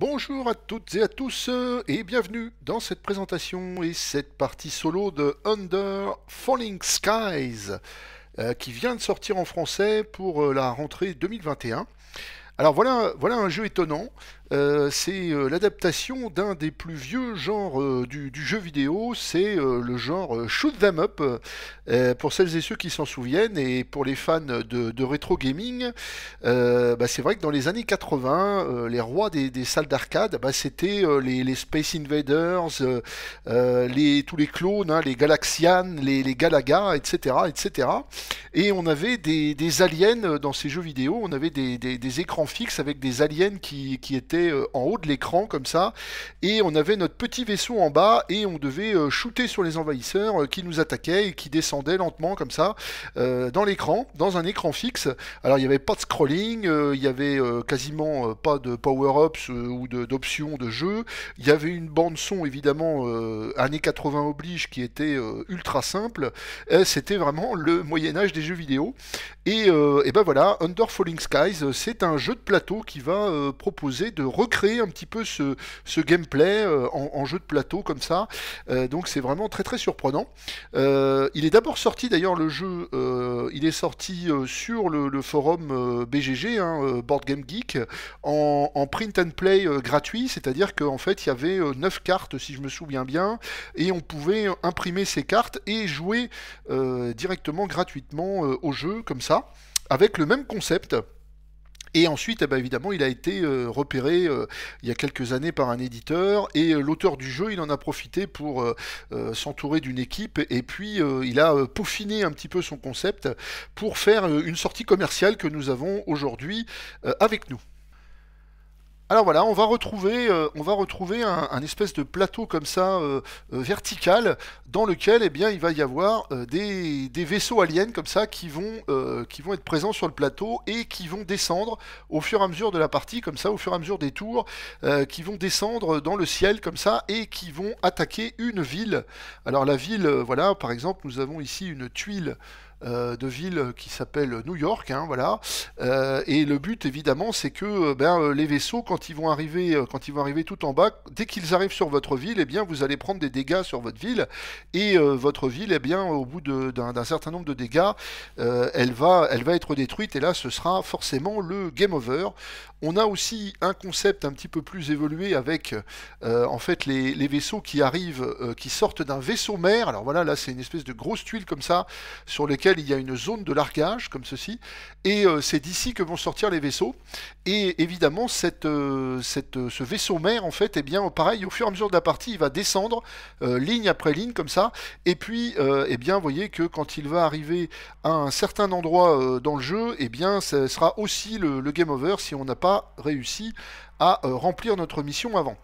Bonjour à toutes et à tous euh, et bienvenue dans cette présentation et cette partie solo de Under Falling Skies euh, qui vient de sortir en français pour euh, la rentrée 2021. Alors voilà, voilà un jeu étonnant. Euh, c'est euh, l'adaptation d'un des plus vieux genres euh, du, jeu vidéo, c'est le genre shoot them up, pour celles et ceux qui s'en souviennent, et pour les fans de, rétro gaming, bah, c'est vrai que dans les années 80, les rois des, salles d'arcade, bah, c'était les, Space Invaders, tous les clones, hein, les Galaxian, les, Galaga, etc., etc. Et on avait des, aliens dans ces jeux vidéo, on avait des, écrans fixes avec des aliens qui étaient euh, en haut de l'écran comme ça, et on avait notre petit vaisseau en bas et on devait euh, shooter sur les envahisseurs euh, qui nous attaquaient et qui descendaient lentement comme ça dans l'écran, dans un écran fixe. Alors il n'y avait pas de scrolling, il n'y avait quasiment pas de power-ups ou d'options de, jeu. Il y avait une bande son évidemment années 80 oblige qui était ultra simple. C'était vraiment le Moyen Âge des jeux vidéo. Et, et ben voilà, Under Falling Skies, c'est un jeu de plateau qui va proposer de recréer un petit peu ce, gameplay euh, en, jeu de plateau comme ça. Euh, donc c'est vraiment très très surprenant. Euh, il est d'abord sorti d'ailleurs le jeu, il est sorti sur le, forum BGG, hein, Board Game Geek, en, en print and play gratuit, c'est-à-dire qu'en fait il y avait 9 cartes si je me souviens bien, et on pouvait imprimer ces cartes et jouer directement gratuitement au jeu comme ça, avec le même concept. Et ensuite, eh ben, évidemment, il a été euh, repéré euh, il y a quelques années par un éditeur et euh, l'auteur du jeu, il en a profité pour s'entourer d'une équipe et puis il a peaufiné un petit peu son concept pour faire une sortie commerciale que nous avons aujourd'hui avec nous. Alors voilà, on va retrouver, euh, on va retrouver un, espèce de plateau comme ça euh, euh, vertical dans lequel eh bien, il va y avoir des, vaisseaux aliens comme ça qui vont, qui vont être présents sur le plateau et qui vont descendre au fur et à mesure de la partie, comme ça, au fur et à mesure des tours, qui vont descendre dans le ciel comme ça et qui vont attaquer une ville. Alors la ville, voilà, par exemple, nous avons ici une tuile. Euh, de ville qui s'appelle New York, hein, voilà. Euh, et le but évidemment, c'est que euh, ben, les vaisseaux, quand ils vont arriver, quand ils vont arriver tout en bas, dès qu'ils arrivent sur votre ville, eh bien, vous allez prendre des dégâts sur votre ville, et votre ville, eh bien, au bout d'un certain nombre de dégâts, elle va, elle va être détruite, et là, ce sera forcément le game over. On a aussi un concept un petit peu plus évolué avec euh, en fait les, vaisseaux qui arrivent, euh, qui sortent d'un vaisseau mère. Alors voilà, là c'est une espèce de grosse tuile comme ça sur laquelle il y a une zone de largage comme ceci, et euh, c'est d'ici que vont sortir les vaisseaux. Et évidemment, cette, cette, ce vaisseau mère en fait, eh bien pareil, au fur et à mesure de la partie, il va descendre ligne après ligne comme ça, et puis et eh bien vous voyez que quand il va arriver à un certain endroit dans le jeu, eh bien ce sera aussi le game over si on n'a pas réussi à euh, remplir notre mission avant.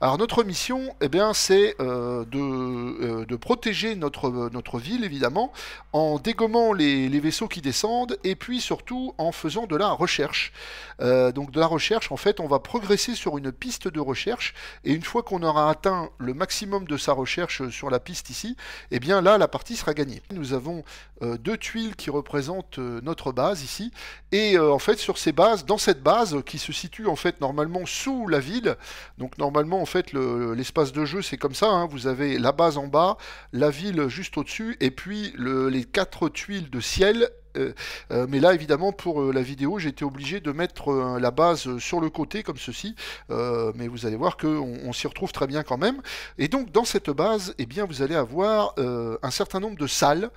Alors notre mission, eh bien, c'est euh, euh, de, protéger notre, notre ville, évidemment, en dégommant les, vaisseaux qui descendent, et puis surtout en faisant de la recherche. donc de la recherche, en fait, on va progresser sur une piste de recherche, et une fois qu'on aura atteint le maximum de sa recherche sur la piste ici, et eh bien là, la partie sera gagnée. Nous avons deux tuiles qui représentent notre base ici, et en fait, sur ces bases, dans cette base, qui se situe en fait normalement sous la ville. Donc normalement, en fait, l'espace de jeu, c'est comme ça. Hein. Vous avez la base en bas, la ville juste au-dessus, et puis les quatre tuiles de ciel euh, euh, mais là, évidemment, pour euh, la vidéo, j'ai été obligé de mettre la base sur le côté, comme ceci. mais vous allez voir qu'on on, s'y retrouve très bien quand même. Et donc, dans cette base, eh bien, vous allez avoir un certain nombre de salles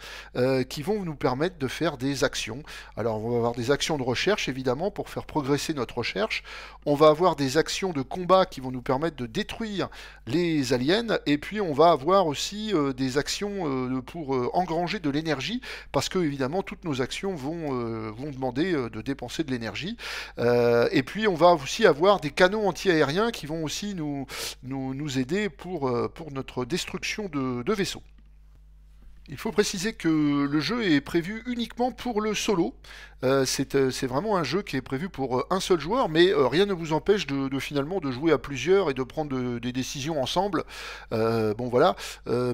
qui vont nous permettre de faire des actions. Alors, on va avoir des actions de recherche, évidemment, pour faire progresser notre recherche. On va avoir des actions de combat qui vont nous permettre de détruire les aliens. Et puis, on va avoir aussi des actions pour engranger de l'énergie, parce que, évidemment, toutes nos actions vont, euh, vont demander euh, de dépenser de l'énergie. Euh, et puis on va aussi avoir des canons aériens qui vont aussi nous, nous, aider pour, pour notre destruction de vaisseaux. Il faut préciser que le jeu est prévu uniquement pour le solo, euh, euh, c'est vraiment un jeu qui est prévu pour euh, un seul joueur, mais rien ne vous empêche de, finalement de jouer à plusieurs et de prendre des décisions ensemble. bon voilà,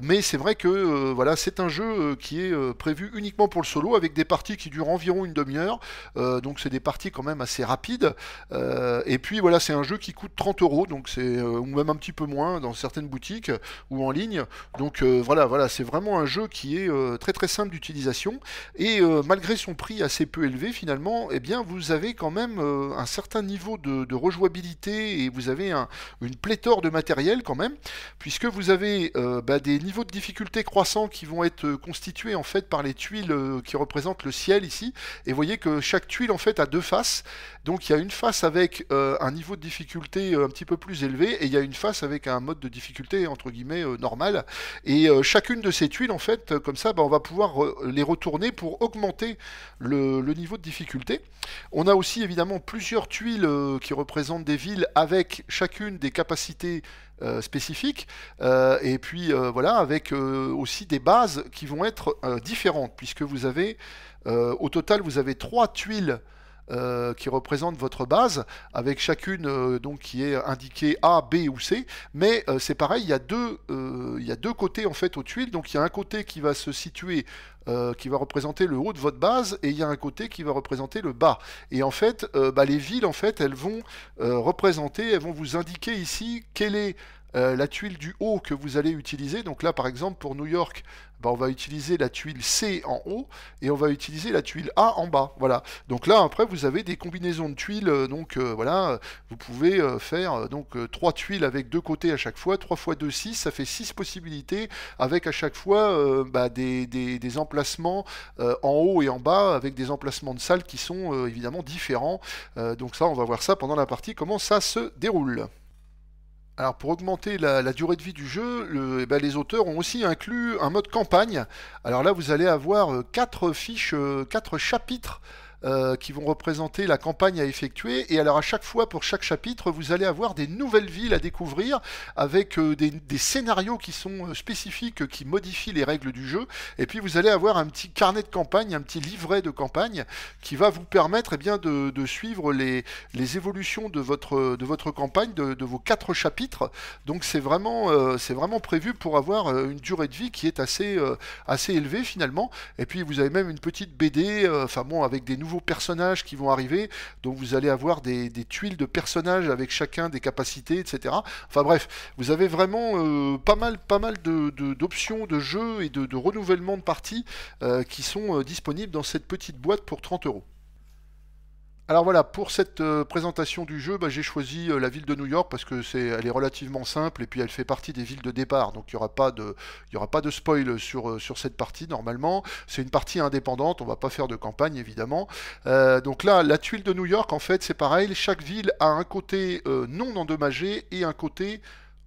mais c'est vrai que voilà, c'est un jeu qui est prévu uniquement pour le solo, avec des parties qui durent environ une demi-heure, donc c'est des parties quand même assez rapides. et puis voilà, c'est un jeu qui coûte 30 euros, donc c'est ou même un petit peu moins dans certaines boutiques ou en ligne. Donc voilà, voilà, c'est vraiment un jeu qui est très très simple d'utilisation et malgré son prix assez peu élevé finalement, eh bien vous avez quand même euh, un certain niveau de, rejouabilité et vous avez un, une pléthore de matériel quand même, puisque vous avez euh, bah, des niveaux de difficulté croissants qui vont être euh, constitués en fait par les tuiles qui représentent le ciel ici. Et voyez que chaque tuile en fait a deux faces donc il y a une face avec euh, un niveau de difficulté euh, un petit peu plus élevé et il y a une face avec un mode de difficulté entre guillemets euh, normal. Et chacune de ces tuiles, en fait, comme ça, bah, on va pouvoir les retourner pour augmenter le, niveau de difficulté. On a aussi évidemment plusieurs tuiles qui représentent des villes avec chacune des capacités spécifiques et puis voilà avec aussi des bases qui vont être différentes puisque vous avez au total vous avez trois tuiles euh, qui représente votre base, avec chacune euh, donc qui est indiquée A, B ou C. Mais euh, c'est pareil, il y, a deux, il y a deux côtés en fait aux tuiles. Donc il y a un côté qui va se situer qui va représenter le haut de votre base et il y a un côté qui va représenter le bas. Et en fait, bah, les villes, en fait, elles vont représenter, elles vont vous indiquer ici quelle est la tuile du haut que vous allez utiliser. Donc là, par exemple, pour New York, bah, on va utiliser la tuile C en haut et on va utiliser la tuile A en bas. Voilà. Donc là, après, vous avez des combinaisons de tuiles. Euh, donc euh, voilà, vous pouvez euh, faire donc trois tuiles avec deux côtés à chaque fois. 3 fois 2, 6, ça fait 6 possibilités avec à chaque fois bah, des, des, emplacements en haut et en bas avec des emplacements de salles qui sont évidemment différents. donc ça, on va voir ça pendant la partie, comment ça se déroule. Alors pour augmenter la, durée de vie du jeu, eh ben, les auteurs ont aussi inclus un mode campagne. Alors là, vous allez avoir euh, quatre fiches, euh, quatre chapitres euh, qui vont représenter la campagne à effectuer. Et alors à chaque fois, pour chaque chapitre, vous allez avoir des nouvelles villes à découvrir avec euh, des, scénarios qui sont euh, spécifiques, qui modifient les règles du jeu. Et puis vous allez avoir un petit carnet de campagne, un petit livret de campagne qui va vous permettre eh bien, de, suivre les, les, évolutions de votre, de votre campagne, de, vos quatre chapitres. Donc c'est vraiment, c'est vraiment prévu pour avoir une durée de vie qui est assez, assez élevée finalement. Et puis vous avez même une petite BD, enfin bon, avec des nouveaux personnages qui vont arriver, donc vous allez avoir des, tuiles de personnages avec chacun des capacités, etc. Enfin bref, vous avez vraiment euh, pas mal, pas mal d'options de, d'options de, jeu et de, renouvellement de parties euh, qui sont euh, disponibles dans cette petite boîte pour 30 euros. Alors voilà, pour cette euh, présentation du jeu, bah, j'ai choisi euh, la ville de New York parce que c'est, elle est relativement simple et puis elle fait partie des villes de départ, donc il n'y aura, pas de, y aura pas de spoil sur, euh, sur cette partie normalement. C'est une partie indépendante, on va pas faire de campagne évidemment. donc là, la tuile de New York, en fait, c'est pareil, chaque ville a un côté non endommagé et un côté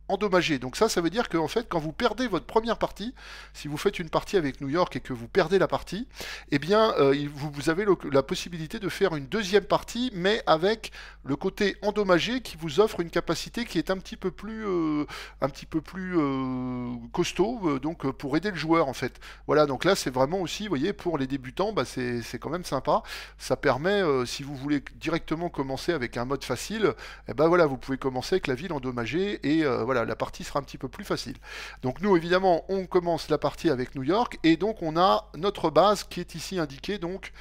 endommagé. Donc ça, ça veut dire que fait, quand vous perdez votre première partie, si vous faites une partie avec New York et que vous perdez la partie, eh bien, euh, vous, avez la possibilité de faire une deuxième partie, mais avec le côté endommagé qui vous offre une capacité qui est un petit peu plus, euh, un petit peu plus euh, costaud, donc pour aider le joueur en fait. Voilà, donc là, c'est vraiment aussi, vous voyez, pour les débutants, bah, c'est quand même sympa. Ça permet, si vous voulez directement commencer avec un mode facile, eh ben voilà, vous pouvez commencer avec la ville endommagée et voilà voilà, la partie sera un petit peu plus facile. Donc nous, évidemment, on commence la partie avec New York, et donc on a notre base qui est ici indiquée, donc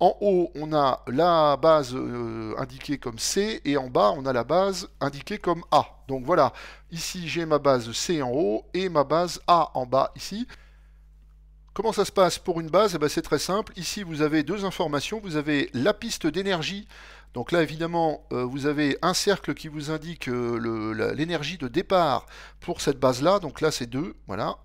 en haut, on a la base euh, indiquée comme C, et en bas, on a la base indiquée comme A. Donc voilà, ici j'ai ma base C en haut, et ma base A en bas ici. Comment ça se passe pour une base eh ben, C'est très simple. Ici, vous avez deux informations. Vous avez la piste d'énergie donc là, évidemment, euh, vous avez un cercle qui vous indique euh, l'énergie de départ pour cette base-là. Donc là, c'est 2, voilà.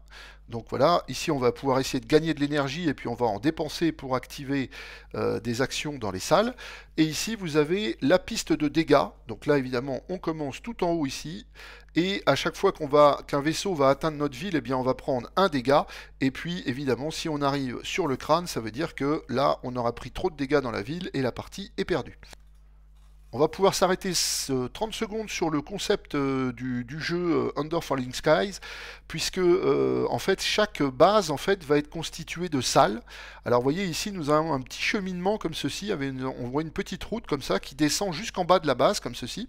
Donc voilà, ici on va pouvoir essayer de gagner de l'énergie et puis on va en dépenser pour activer euh, des actions dans les salles. Et ici vous avez la piste de dégâts. Donc là évidemment on commence tout en haut ici. Et à chaque fois qu'on qu'un vaisseau va atteindre notre ville, eh bien on va prendre un dégât. Et puis évidemment si on arrive sur le crâne, ça veut dire que là on aura pris trop de dégâts dans la ville et la partie est perdue. On va pouvoir s'arrêter 30 secondes sur le concept euh, du, jeu euh, Under Falling Skies, puisque euh, en fait chaque base en fait va être constituée de salles. Alors vous voyez ici nous avons un petit cheminement comme ceci, on voit une petite route comme ça qui descend jusqu'en bas de la base comme ceci,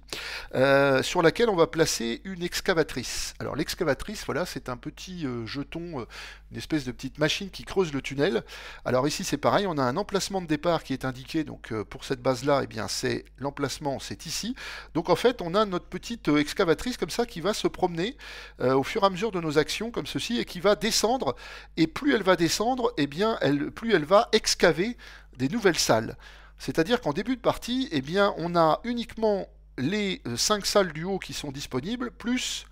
sur laquelle on va placer une excavatrice. Alors l'excavatrice voilà c'est un petit jeton, une espèce de petite machine qui creuse le tunnel. Alors ici c'est pareil, on a un emplacement de départ qui est indiqué donc pour cette base là, et eh bien c'est l'emplacement c'est ici. Donc en fait, on a notre petite euh, excavatrice comme ça qui va se promener euh, au fur et à mesure de nos actions comme ceci et qui va descendre. Et plus elle va descendre, eh bien, plus elle va excaver des nouvelles salles. C'est-à-dire qu'en début de partie, eh bien, on a uniquement les 5 euh, salles du haut qui sont disponibles, plus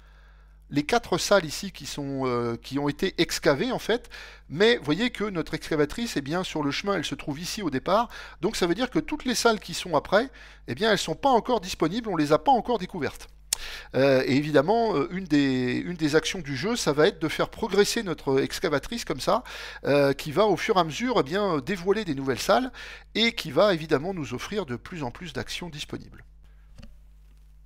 les quatre salles ici qui, sont, euh, qui ont été excavées en fait, mais voyez que notre excavatrice est bien sur le chemin, elle se trouve ici au départ, donc ça veut dire que toutes les salles qui sont après, eh bien elles ne sont pas encore disponibles, on ne les a pas encore découvertes. Euh, et évidemment, euh, une des, une des, actions du jeu, ça va être de faire progresser notre excavatrice comme ça, qui va au fur et à mesure eh bien, dévoiler des nouvelles salles et qui va évidemment nous offrir de plus en plus d'actions disponibles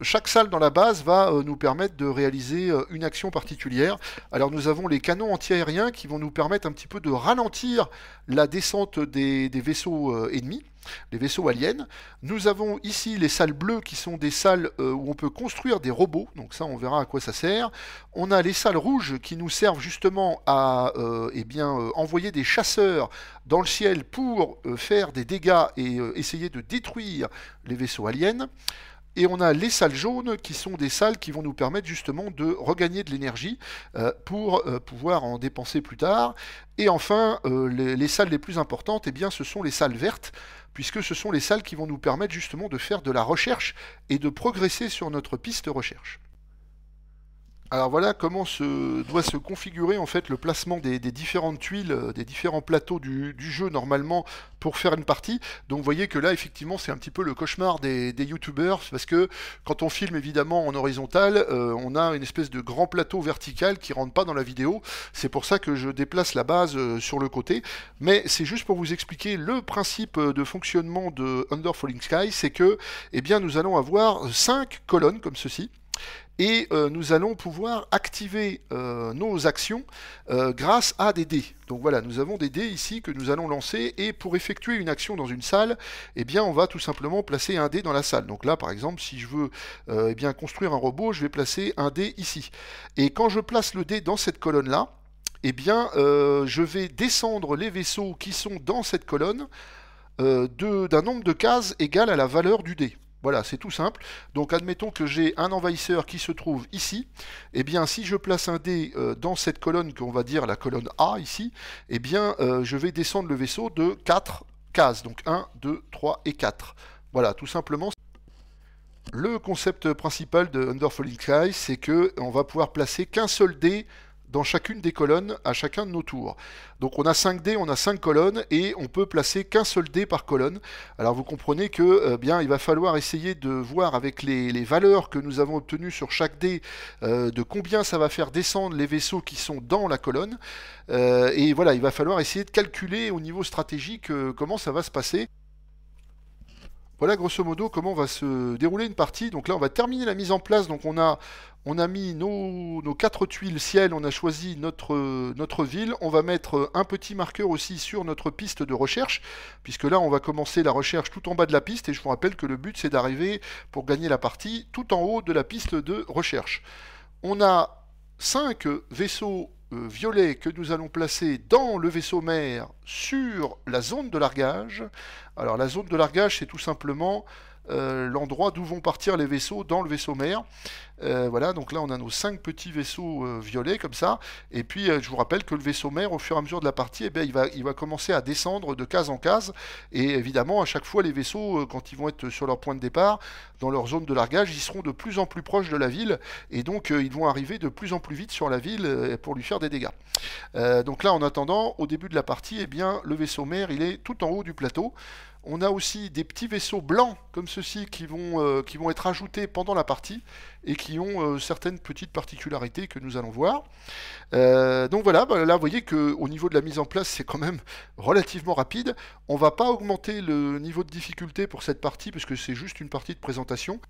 chaque salle dans la base va euh, nous permettre de réaliser euh, une action particulière. Alors nous avons les canons antiaériens qui vont nous permettre un petit peu de ralentir la descente des, vaisseaux euh, ennemis les vaisseaux aliens. Nous avons ici les salles bleues qui sont des salles où on peut construire des robots, donc ça on verra à quoi ça sert. On a les salles rouges qui nous servent justement à eh bien, envoyer des chasseurs dans le ciel pour faire des dégâts et essayer de détruire les vaisseaux aliens. Et on a les salles jaunes qui sont des salles qui vont nous permettre justement de regagner de l'énergie euh, pour euh, pouvoir en dépenser plus tard. Et enfin, euh, les, salles les plus importantes, eh bien, ce sont les salles vertes, puisque ce sont les salles qui vont nous permettre justement de faire de la recherche et de progresser sur notre piste recherche. Alors voilà comment se, doit se configurer en fait le placement des, différentes tuiles, euh, des différents plateaux du, jeu normalement pour faire une partie. Donc vous voyez que là effectivement c'est un petit peu le cauchemar des, Youtubers youtubeurs parce que quand on filme évidemment en horizontal, euh, on a une espèce de grand plateau vertical qui rentre pas dans la vidéo. C'est pour ça que je déplace la base euh, sur le côté. Mais c'est juste pour vous expliquer le principe de fonctionnement de Under Falling Sky, c'est que eh bien nous allons avoir 5 colonnes comme ceci et euh, nous allons pouvoir activer euh, nos actions euh, grâce à des dés. Donc voilà, nous avons des dés ici que nous allons lancer et pour effectuer une action dans une salle, eh bien on va tout simplement placer un dé dans la salle. Donc là par exemple, si je veux eh bien construire un robot, je vais placer un dé ici. Et quand je place le dé dans cette colonne là, eh bien je vais descendre les vaisseaux qui sont dans cette colonne d'un nombre de cases égal à la valeur du dé. Voilà, c'est tout simple. Donc admettons que j'ai un envahisseur qui se trouve ici. Eh bien, si je place un dé euh, dans cette colonne qu'on va dire la colonne A ici, eh bien, euh, je vais descendre le vaisseau de 4 cases. Donc 1, 2, 3 et 4. Voilà, tout simplement. Le concept principal de Falling Cry, c'est qu'on va pouvoir placer qu'un seul dé dans chacune des colonnes à chacun de nos tours. Donc on a 5 dés, on a 5 colonnes et on peut placer qu'un seul dé par colonne. Alors vous comprenez que euh, bien il va falloir essayer de voir avec les, valeurs que nous avons obtenues sur chaque dé euh, de combien ça va faire descendre les vaisseaux qui sont dans la colonne. Euh, et voilà, il va falloir essayer de calculer au niveau stratégique comment ça va se passer. Voilà grosso modo comment va se dérouler une partie. Donc là, on va terminer la mise en place. Donc on a, on a mis nos, nos quatre tuiles ciel, on a choisi notre, notre ville. On va mettre un petit marqueur aussi sur notre piste de recherche, puisque là, on va commencer la recherche tout en bas de la piste. Et je vous rappelle que le but, c'est d'arriver pour gagner la partie tout en haut de la piste de recherche. On a cinq vaisseaux euh, violet que nous allons placer dans le vaisseau mère sur la zone de largage. Alors la zone de largage, c'est tout simplement euh, l'endroit d'où vont partir les vaisseaux dans le vaisseau mère. Euh, voilà, donc là on a nos cinq petits vaisseaux euh, violets comme ça. Et puis euh, je vous rappelle que le vaisseau mère, au fur et à mesure de la partie, eh bien, il, va, il va commencer à descendre de case en case. Et évidemment, à chaque fois, les vaisseaux, quand ils vont être sur leur point de départ, dans leur zone de largage, ils seront de plus en plus proches de la ville. Et donc ils vont arriver de plus en plus vite sur la ville pour lui faire des dégâts. donc là, en attendant, au début de la partie, eh bien, le vaisseau mère, il est tout en haut du plateau. On a aussi des petits vaisseaux blancs comme ceux-ci qui, vont, euh, qui vont être ajoutés pendant la partie et qui ont euh, certaines petites particularités que nous allons voir. Euh, donc voilà, là vous voyez qu'au niveau de la mise en place c'est quand même relativement rapide. On ne va pas augmenter le niveau de difficulté pour cette partie parce que c'est juste une partie de présentation.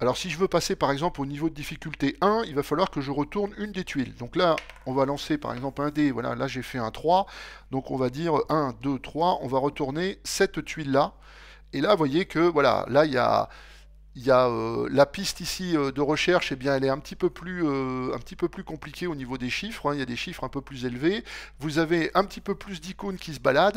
Alors si je veux passer par exemple au niveau de difficulté 1, il va falloir que je retourne une des tuiles. Donc là, on va lancer par exemple un dé, voilà, là j'ai fait un 3, donc on va dire 1, 2, 3, on va retourner cette tuile-là. Et là, vous voyez que voilà, là il y a il y a euh, la piste ici euh, de recherche, eh bien, elle est un petit peu plus, euh, un petit peu plus compliquée au niveau des chiffres. Hein. Il y a des chiffres un peu plus élevés. Vous avez un petit peu plus d'icônes qui se baladent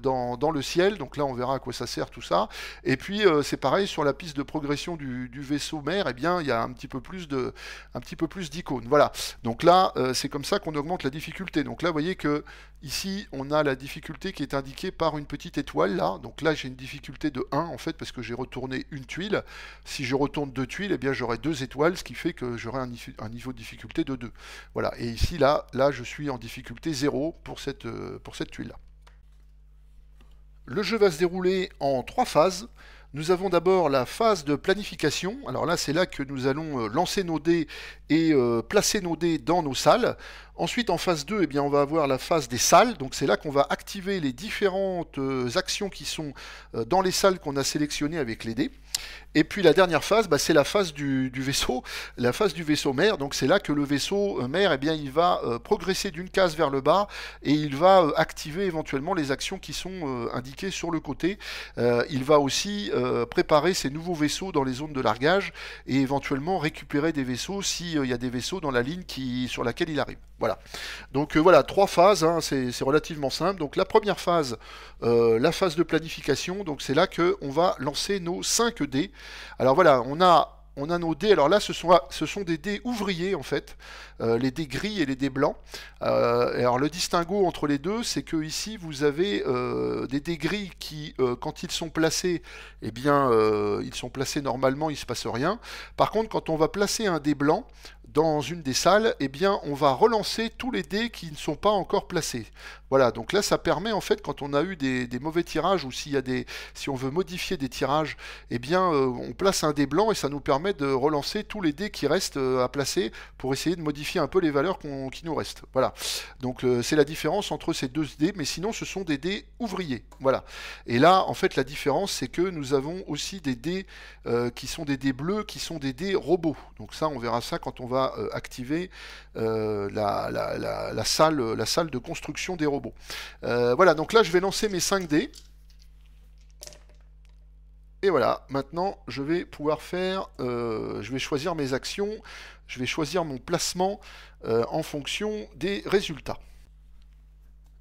dans, le ciel. Donc là, on verra à quoi ça sert tout ça. Et puis, c'est pareil sur la piste de progression du, vaisseau mère. Eh bien, il y a un petit peu plus de, un petit peu plus d'icônes. Voilà. Donc là, c'est comme ça qu'on augmente la difficulté. Donc là, vous voyez que Ici, on a la difficulté qui est indiquée par une petite étoile là. Donc là, j'ai une difficulté de 1 en fait parce que j'ai retourné une tuile. Si je retourne deux tuiles, eh bien j'aurai deux étoiles, ce qui fait que j'aurai un, niveau de difficulté de 2. Voilà. Et ici, là, là, je suis en difficulté 0 pour cette, euh, pour cette tuile là. Le jeu va se dérouler en trois phases. Nous avons d'abord la phase de planification. Alors là, c'est là que nous allons euh, lancer nos dés et euh, placer nos dés dans nos salles. Ensuite, en phase 2, eh bien, on va avoir la phase des salles. Donc, c'est là qu'on va activer les différentes euh, actions qui sont euh, dans les salles qu'on a sélectionnées avec les dés. Et puis la dernière phase, bah, c'est la phase du, vaisseau, la phase du vaisseau mère. Donc c'est là que le vaisseau euh, mère, eh bien, il va progresser d'une case vers le bas et il va activer éventuellement les actions qui sont indiquées sur le côté. il va aussi préparer ses nouveaux vaisseaux dans les zones de largage et éventuellement récupérer des vaisseaux s'il y a des vaisseaux dans la ligne qui, sur laquelle il arrive. Donc euh, voilà, trois phases, hein, c'est relativement simple. Donc la première phase, euh, la phase de planification, donc c'est là qu'on va lancer nos 5 dés. Alors voilà, on a on a nos dés. Alors là, ce sont, ce sont des dés ouvriers, en fait, euh, les dés gris et les dés blancs. alors le distinguo entre les deux, c'est que ici, vous avez des dés gris qui, quand ils sont placés, eh bien, ils sont placés normalement, il ne se passe rien. Par contre, quand on va placer un dé blanc, dans une des salles, et eh bien, on va relancer tous les dés qui ne sont pas encore placés. Voilà, donc là, ça permet, en fait, quand on a eu des, mauvais tirages, ou si on veut modifier des tirages, et eh bien, euh, on place un dé blanc et ça nous permet de relancer tous les dés qui restent euh, à placer pour essayer de modifier un peu les valeurs qui nous restent. Voilà, donc euh, c'est la différence entre ces deux dés, mais sinon, ce sont des dés ouvriers. Voilà, et là, en fait, la différence, c'est que nous avons aussi des dés qui sont des dés bleus, qui sont des dés robots. Donc ça, on verra ça quand on va euh, activer euh, la, salle, la salle de construction des robots. Euh, voilà, donc là je vais lancer mes 5 dés. Et voilà, maintenant je vais pouvoir faire, je vais choisir mes actions, je vais choisir mon placement en fonction des résultats.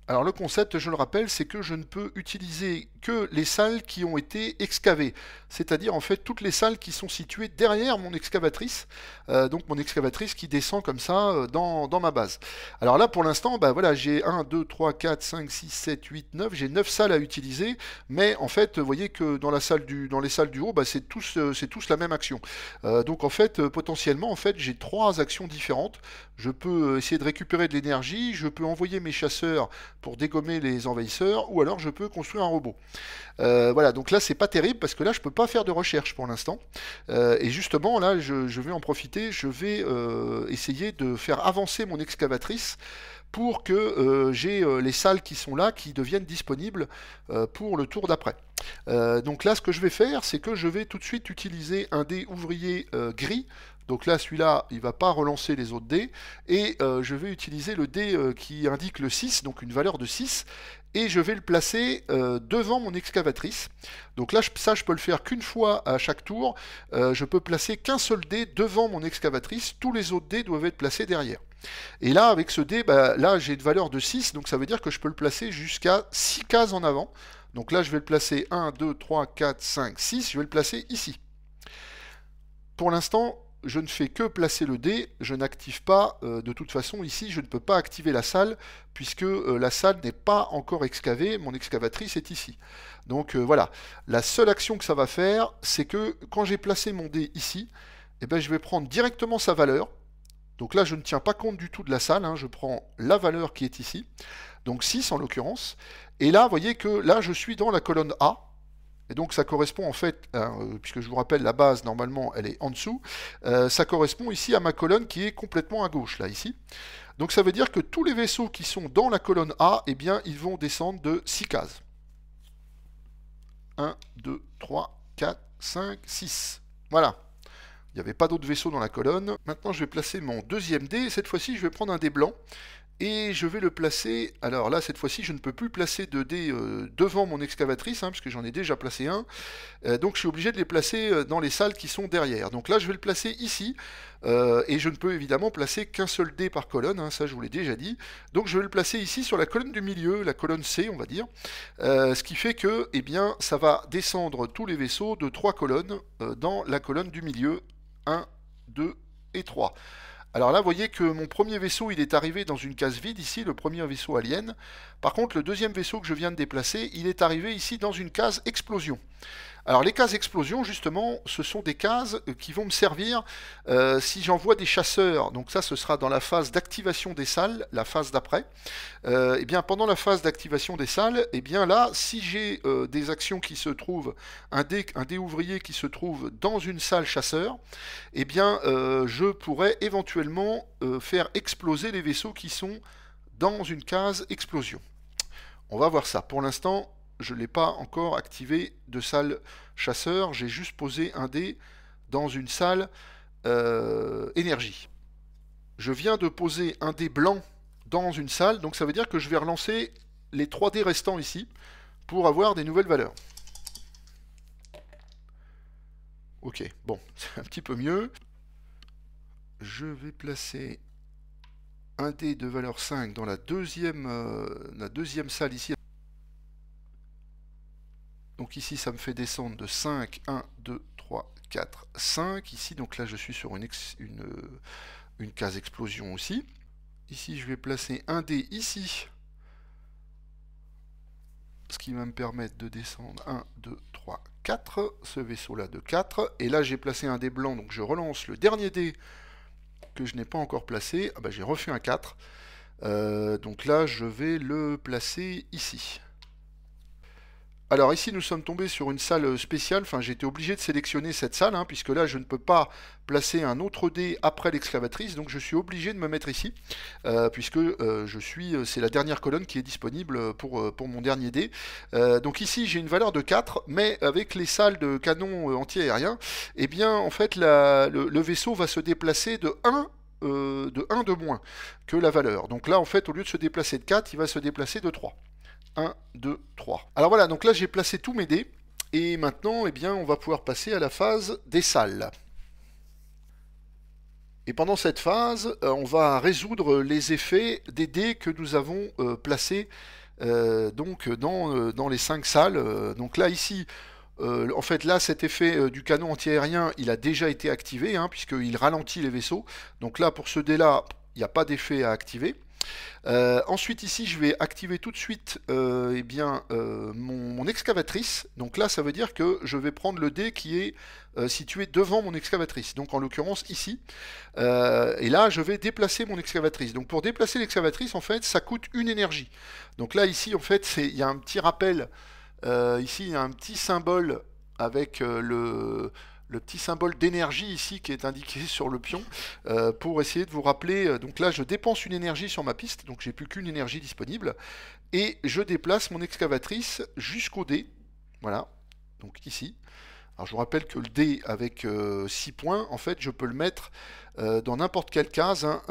Alors le concept, je le rappelle, c'est que je ne peux utiliser que les salles qui ont été excavées, c'est-à-dire en fait toutes les salles qui sont situées derrière mon excavatrice, euh, donc mon excavatrice qui descend comme ça euh, dans, ma base. Alors là pour l'instant, bah, voilà, j'ai 1, 2, 3, 4, 5, 6, 7, 8, 9, j'ai 9 salles à utiliser, mais en fait vous voyez que dans, la salle dans les salles du haut, bah, c'est tous, euh, tous la même action. donc en fait potentiellement en fait j'ai trois actions différentes je peux essayer de récupérer de l'énergie, je peux envoyer mes chasseurs pour dégommer les envahisseurs, ou alors je peux construire un robot. Euh, voilà, donc là c'est pas terrible parce que là je peux pas faire de recherche pour l'instant. Euh, et justement là je, vais en profiter, je vais euh, essayer de faire avancer mon excavatrice pour que j'ai les salles qui sont là qui deviennent disponibles pour le tour d'après. donc là, ce que je vais faire, c'est que je vais tout de suite utiliser un des ouvriers gris donc là, celui-là, il ne va pas relancer les autres dés. Et euh, je vais utiliser le dé euh, qui indique le 6, donc une valeur de 6. Et je vais le placer euh, devant mon excavatrice. Donc là, ça, je peux le faire qu'une fois à chaque tour. je peux placer qu'un seul dé devant mon excavatrice. Tous les autres dés doivent être placés derrière. Et là, avec ce dé, bah, là, j'ai une valeur de 6. Donc ça veut dire que je peux le placer jusqu'à 6 cases en avant. Donc là, je vais le placer 1, 2, 3, 4, 5, 6. Je vais le placer ici. Pour l'instant, je ne fais que placer le dé, je n'active pas, euh, de toute façon ici je ne peux pas activer la salle, puisque euh, la salle n'est pas encore excavée, mon excavatrice est ici. Donc euh, voilà, la seule action que ça va faire, c'est que quand j'ai placé mon dé ici, eh ben, je vais prendre directement sa valeur, donc là je ne tiens pas compte du tout de la salle, hein, je prends la valeur qui est ici, donc 6 en l'occurrence, et là vous voyez que là je suis dans la colonne A, et donc ça correspond en fait, hein, euh, puisque je vous rappelle la base normalement elle est en dessous, euh, ça correspond ici à ma colonne qui est complètement à gauche, là ici. Donc ça veut dire que tous les vaisseaux qui sont dans la colonne A, eh bien ils vont descendre de 6 cases. 1, 2, 3, 4, 5, 6. Voilà. Il n'y avait pas d'autres vaisseaux dans la colonne. Maintenant je vais placer mon deuxième dé, cette fois-ci je vais prendre un dé blanc, et je vais le placer, alors là cette fois-ci je ne peux plus placer de dés euh, devant mon excavatrice, hein, puisque j'en ai déjà placé un, euh, donc je suis obligé de les placer euh, dans les salles qui sont derrière. Donc là je vais le placer ici, et je ne peux évidemment placer qu'un seul dé par colonne, hein, ça je vous l'ai déjà dit. Donc je vais le placer ici sur la colonne du milieu, la colonne C on va dire, ce qui fait que eh bien, ça va descendre tous les vaisseaux de trois colonnes dans la colonne du milieu, 1, 2 et 3. Alors là, vous voyez que mon premier vaisseau, il est arrivé dans une case vide ici, le premier vaisseau alien. Par contre, le deuxième vaisseau que je viens de déplacer, il est arrivé ici dans une case explosion. Alors les cases explosion, justement, ce sont des cases euh, qui vont me servir euh, si j'envoie des chasseurs. Donc ça, ce sera dans la phase d'activation des salles, la phase d'après. et euh, eh bien pendant la phase d'activation des salles, et eh bien là, si j'ai des actions qui se trouvent, un dé, un dé ouvrier qui se trouve dans une salle chasseur, et eh bien je pourrais éventuellement faire exploser les vaisseaux qui sont dans une case explosion. On va voir ça. Pour l'instant, je ne l'ai pas encore activé de salle chasseur, j'ai juste posé un dé dans une salle euh, énergie. Je viens de poser un dé blanc dans une salle, donc ça veut dire que je vais relancer les 3 dés restants ici pour avoir des nouvelles valeurs. Ok, bon, c'est un petit peu mieux. Je vais placer un dé de valeur 5 dans la deuxième, euh, la deuxième salle ici donc ici, ça me fait descendre de 5, 1, 2, 3, 4, 5. Ici, donc là, je suis sur une, une, case explosion aussi. Ici, je vais placer un dé ici. Ce qui va me permettre de descendre 1, 2, 3, 4. Ce vaisseau-là de 4. Et là, j'ai placé un dé blanc, donc je relance le dernier dé que je n'ai pas encore placé. Ah bah, j'ai refait un 4. Euh, donc là, je vais le placer ici. Alors ici nous sommes tombés sur une salle euh, spéciale, enfin j'ai été obligé de sélectionner cette salle, hein, puisque là je ne peux pas placer un autre dé après l'excavatrice, donc je suis obligé de me mettre ici, euh, puisque euh, je suis, c'est la dernière colonne qui est disponible pour, pour mon dernier dé. donc ici j'ai une valeur de 4, mais avec les salles de canon antiaériens eh bien en fait le, vaisseau va se déplacer de 1 de 1 de moins que la valeur. Donc là, en fait, au lieu de se déplacer de 4, il va se déplacer de 3. 1, 2, 3. Alors voilà, donc là j'ai placé tous mes dés. Et maintenant, eh bien, on va pouvoir passer à la phase des salles. Et pendant cette phase, euh, on va résoudre les effets des dés que nous avons euh, placés euh, donc dans, les cinq salles. Donc là, ici, en fait, là, cet effet du canon antiaérien, il a déjà été activé, hein, puisqu'il ralentit les vaisseaux. Donc là, pour ce dé-là, il n'y a pas d'effet à activer. Euh, ensuite ici je vais activer tout de suite euh, eh bien, euh, mon, mon, excavatrice. Donc là ça veut dire que je vais prendre le dé qui est situé devant mon excavatrice. Donc en l'occurrence ici. et là je vais déplacer mon excavatrice. Donc pour déplacer l'excavatrice en fait ça coûte une énergie. Donc là ici en fait il y a un petit rappel. ici il y a un petit symbole avec le le petit symbole d'énergie ici qui est indiqué sur le pion euh, pour essayer de vous rappeler. Euh, donc là, je dépense une énergie sur ma piste, donc j'ai plus qu'une énergie disponible. Et je déplace mon excavatrice jusqu'au dé. Voilà, donc ici. Alors je vous rappelle que le dé avec 6 euh, points, en fait, je peux le mettre dans n'importe quelle case hein,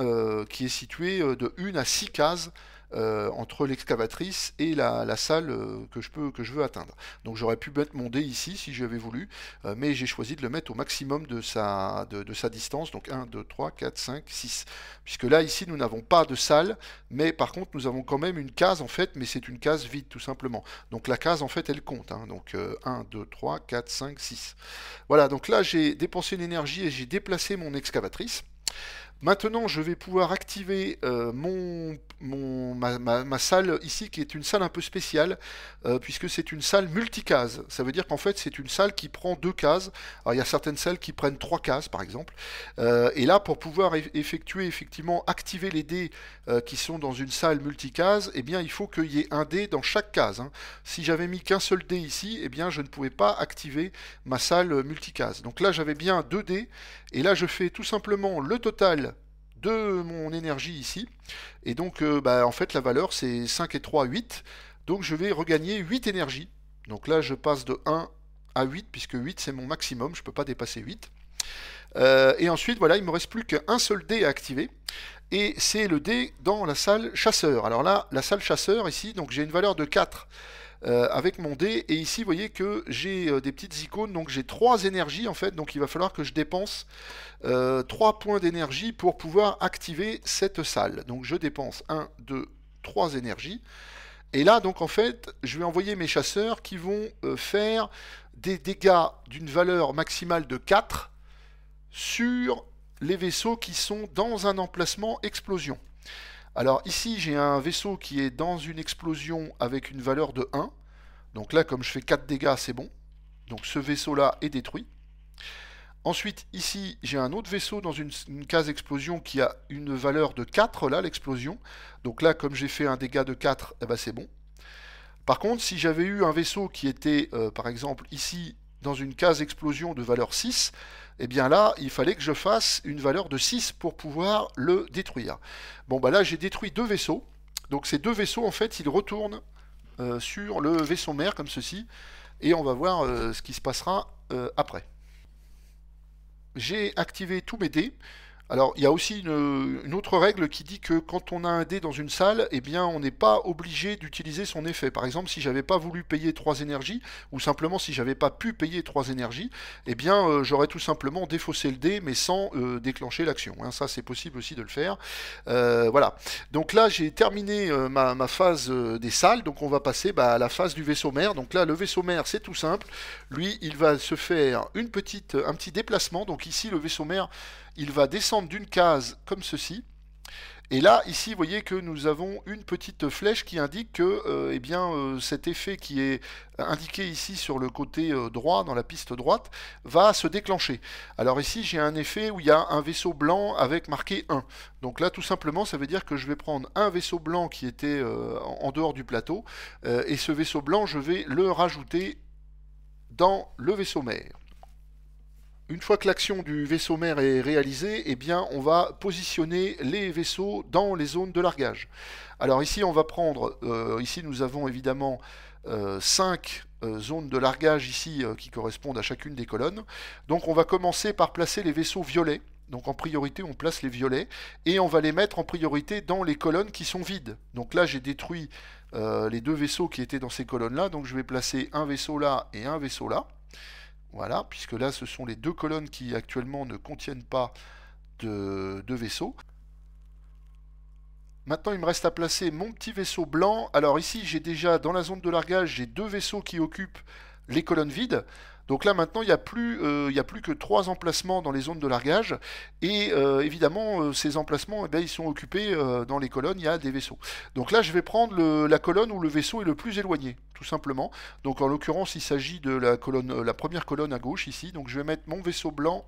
qui est située de 1 à 6 cases euh, entre l'excavatrice et la, salle euh, que je, peux, que je veux atteindre. Donc j'aurais pu mettre mon dé ici si j'avais voulu, euh, mais j'ai choisi de le mettre au maximum de sa, de, sa distance, donc 1, 2, 3, 4, 5, 6. Puisque là ici nous n'avons pas de salle, mais par contre nous avons quand même une case en fait, mais c'est une case vide tout simplement. Donc la case en fait elle compte, hein. donc 1, 2, 3, 4, 5, 6. Voilà, donc là j'ai dépensé une énergie et j'ai déplacé mon excavatrice. Maintenant, je vais pouvoir activer euh, mon, ma, salle ici, qui est une salle un peu spéciale, euh, puisque c'est une salle multicase. Ça veut dire qu'en fait, c'est une salle qui prend deux cases. Alors, il y a certaines salles qui prennent trois cases, par exemple. Euh, et là, pour pouvoir effectuer, effectivement, activer les dés qui sont dans une salle multicase, eh bien, il faut qu'il y ait un dé dans chaque case. Hein. Si j'avais mis qu'un seul dé ici, eh bien, je ne pouvais pas activer ma salle multicase. Donc là, j'avais bien deux dés, et là, je fais tout simplement le total de mon énergie ici. Et donc, euh, bah, en fait, la valeur, c'est 5 et 3, 8. Donc, je vais regagner 8 énergies. Donc là, je passe de 1 à 8, puisque 8, c'est mon maximum. Je ne peux pas dépasser 8. Euh, et ensuite, voilà, il me reste plus qu'un seul dé à activer. Et c'est le dé dans la salle chasseur. Alors là, la salle chasseur, ici, donc j'ai une valeur de 4. Euh, avec mon dé. Et ici, vous voyez que j'ai euh, des petites icônes, donc j'ai 3 énergies en fait, donc il va falloir que je dépense 3 euh, points d'énergie pour pouvoir activer cette salle. Donc je dépense 1, 2, 3 énergies. Et là, donc en fait, je vais envoyer mes chasseurs qui vont faire des dégâts d'une valeur maximale de 4 sur les vaisseaux qui sont dans un emplacement explosion. Alors ici, j'ai un vaisseau qui est dans une explosion avec une valeur de 1. Donc là, comme je fais 4 dégâts, c'est bon. Donc ce vaisseau-là est détruit. Ensuite, ici, j'ai un autre vaisseau dans une, case explosion qui a une valeur de 4, là, l'explosion. Donc là, comme j'ai fait un dégât de 4, eh ben, c'est bon. Par contre, si j'avais eu un vaisseau qui était, euh, par exemple, ici, dans une case explosion de valeur 6, et eh bien là, il fallait que je fasse une valeur de 6 pour pouvoir le détruire. Bon, bah là, j'ai détruit deux vaisseaux. Donc ces deux vaisseaux, en fait, ils retournent euh, sur le vaisseau mère, comme ceci. Et on va voir euh, ce qui se passera euh, après. J'ai activé tous mes dés. Alors, il y a aussi une, autre règle qui dit que quand on a un dé dans une salle, eh bien, on n'est pas obligé d'utiliser son effet. Par exemple, si j'avais pas voulu payer 3 énergies, ou simplement si j'avais pas pu payer 3 énergies, eh bien, euh, j'aurais tout simplement défaussé le dé, mais sans euh, déclencher l'action. Hein. ça, c'est possible aussi de le faire. Euh, voilà. Donc là, j'ai terminé ma, phase des salles, donc on va passer bah, à la phase du vaisseau mère. Donc là, le vaisseau mère, c'est tout simple. Lui, il va se faire une petite, un petit déplacement. Donc ici, le vaisseau mère il va descendre d'une case comme ceci. Et là, ici, vous voyez que nous avons une petite flèche qui indique que euh, eh bien, euh, cet effet qui est indiqué ici sur le côté euh, droit, dans la piste droite, va se déclencher. Alors ici, j'ai un effet où il y a un vaisseau blanc avec marqué 1. Donc là, tout simplement, ça veut dire que je vais prendre un vaisseau blanc qui était en dehors du plateau, et ce vaisseau blanc, je vais le rajouter dans le vaisseau mère. Une fois que l'action du vaisseau mère est réalisée, eh bien, on va positionner les vaisseaux dans les zones de largage. Alors ici, on va prendre, euh, ici nous avons évidemment euh, cinq 5 euh, zones de largage ici qui correspondent à chacune des colonnes. Donc on va commencer par placer les vaisseaux violets. Donc en priorité, on place les violets et on va les mettre en priorité dans les colonnes qui sont vides. Donc là, j'ai détruit les deux vaisseaux qui étaient dans ces colonnes-là. Donc je vais placer un vaisseau là et un vaisseau là. Voilà, puisque là, ce sont les deux colonnes qui actuellement ne contiennent pas de, vaisseau. Maintenant, il me reste à placer mon petit vaisseau blanc. Alors ici, j'ai déjà, dans la zone de largage, j'ai deux vaisseaux qui occupent les colonnes vides. Donc là maintenant, il n'y a, plus, euh, a plus que trois emplacements dans les zones de largage. Et euh, évidemment, euh, ces emplacements, eh bien, ils sont occupés dans les colonnes, il y a des vaisseaux. Donc là, je vais prendre la colonne où le vaisseau est le plus éloigné, tout simplement. Donc en l'occurrence, il s'agit de la, colonne, la première colonne à gauche ici. Donc je vais mettre mon vaisseau blanc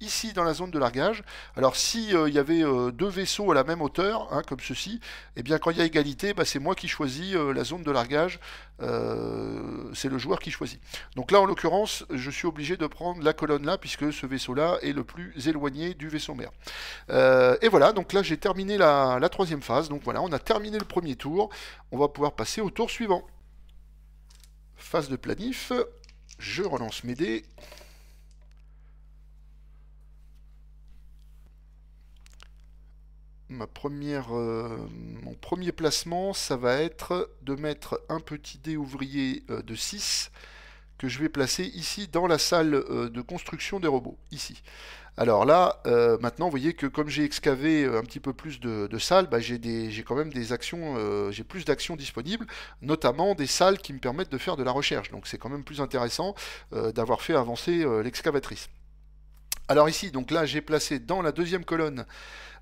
ici dans la zone de largage. Alors si euh, y avait euh, deux vaisseaux à la même hauteur, hein, comme ceci, et eh bien quand il y a égalité, bah, c'est moi qui choisis euh, la zone de largage, c'est le joueur qui choisit. Donc là en l'occurrence, je suis obligé de prendre la colonne là, puisque ce vaisseau-là est le plus éloigné du vaisseau mère. et voilà, donc là j'ai terminé la troisième phase, donc voilà, on a terminé le premier tour, on va pouvoir passer au tour suivant. Phase de planif, je relance mes dés. ma première, euh, mon premier placement, ça va être de mettre un petit dé ouvrier euh, de 6 que je vais placer ici dans la salle euh, de construction des robots, ici. Alors là, maintenant, vous voyez que comme j'ai excavé un petit peu plus de, salles, bah, j'ai quand même des actions, j'ai plus d'actions disponibles, notamment des salles qui me permettent de faire de la recherche. Donc c'est quand même plus intéressant d'avoir fait avancer l'excavatrice. Alors ici, donc là, j'ai placé dans la deuxième colonne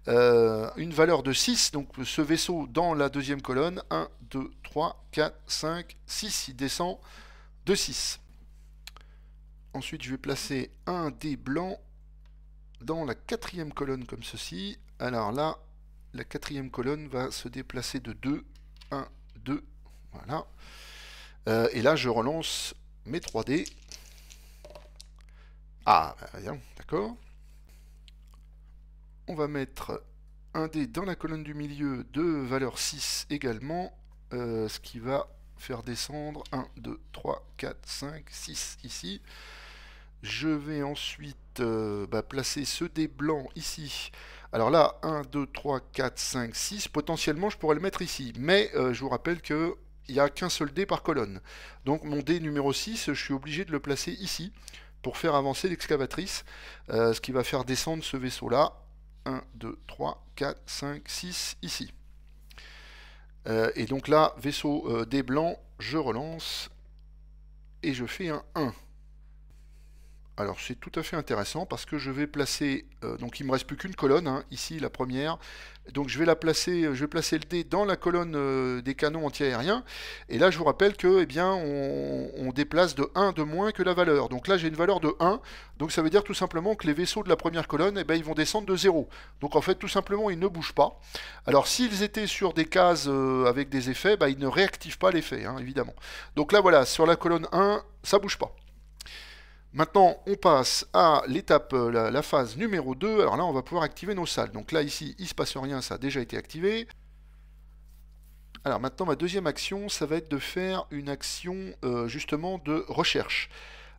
euh, une valeur de 6, donc ce vaisseau dans la deuxième colonne, 1, 2, 3, 4, 5, 6, il descend de 6. Ensuite, je vais placer un dé blanc dans la quatrième colonne comme ceci. Alors là, la quatrième colonne va se déplacer de 2, 1, 2, voilà. Euh, et là, je relance mes 3 dés. Ah, bah, d'accord on va mettre un dé dans la colonne du milieu de valeur 6 également, euh, ce qui va faire descendre 1, 2, 3, 4, 5, 6 ici. Je vais ensuite euh, bah, placer ce dé blanc ici. Alors là, 1, 2, 3, 4, 5, 6. Potentiellement, je pourrais le mettre ici. Mais euh, je vous rappelle que il n'y a qu'un seul dé par colonne. Donc mon dé numéro 6, je suis obligé de le placer ici pour faire avancer l'excavatrice, ce qui va faire descendre ce vaisseau-là 1, 2, 3, 4, 5, 6 ici. Euh, et donc là, vaisseau euh, des blancs, je relance et je fais un 1. Alors c'est tout à fait intéressant parce que je vais placer, euh, donc il me reste plus qu'une colonne, hein, ici la première, donc je vais la placer, euh, je vais placer le dé dans la colonne euh, des canons antiaériens, et là je vous rappelle que eh bien, on, déplace de 1 de moins que la valeur, donc là j'ai une valeur de 1, donc ça veut dire tout simplement que les vaisseaux de la première colonne, eh ben, ils vont descendre de 0, donc en fait tout simplement ils ne bougent pas, alors s'ils étaient sur des cases avec des effets, bah, ils ne réactivent pas l'effet, hein, évidemment, donc là voilà, sur la colonne 1, ça bouge pas. Maintenant, on passe à l'étape, euh, la, phase numéro 2. Alors là, on va pouvoir activer nos salles. Donc là, ici, il ne se passe rien, ça a déjà été activé. Alors maintenant, ma deuxième action, ça va être de faire une action euh, justement de recherche.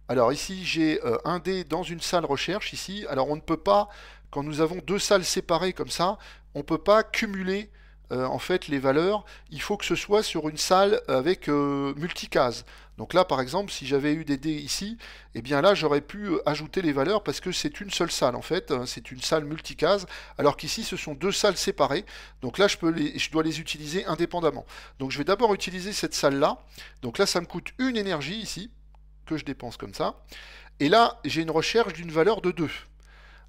Alors ici, j'ai euh, un dé dans une salle recherche, ici. Alors on ne peut pas, quand nous avons deux salles séparées comme ça, on ne peut pas cumuler en fait les valeurs. Il faut que ce soit sur une salle avec multicase. Donc là, par exemple, si j'avais eu des dés ici, eh bien là, j'aurais pu euh, ajouter les valeurs parce que c'est une seule salle, en fait. Hein. C'est une salle multicase, alors qu'ici, ce sont deux salles séparées. Donc là, je dois les utiliser indépendamment. Donc je vais d'abord utiliser cette salle-là. Donc là, ça me coûte une énergie ici, que je dépense comme ça. Et là, j'ai une recherche d'une valeur de 2.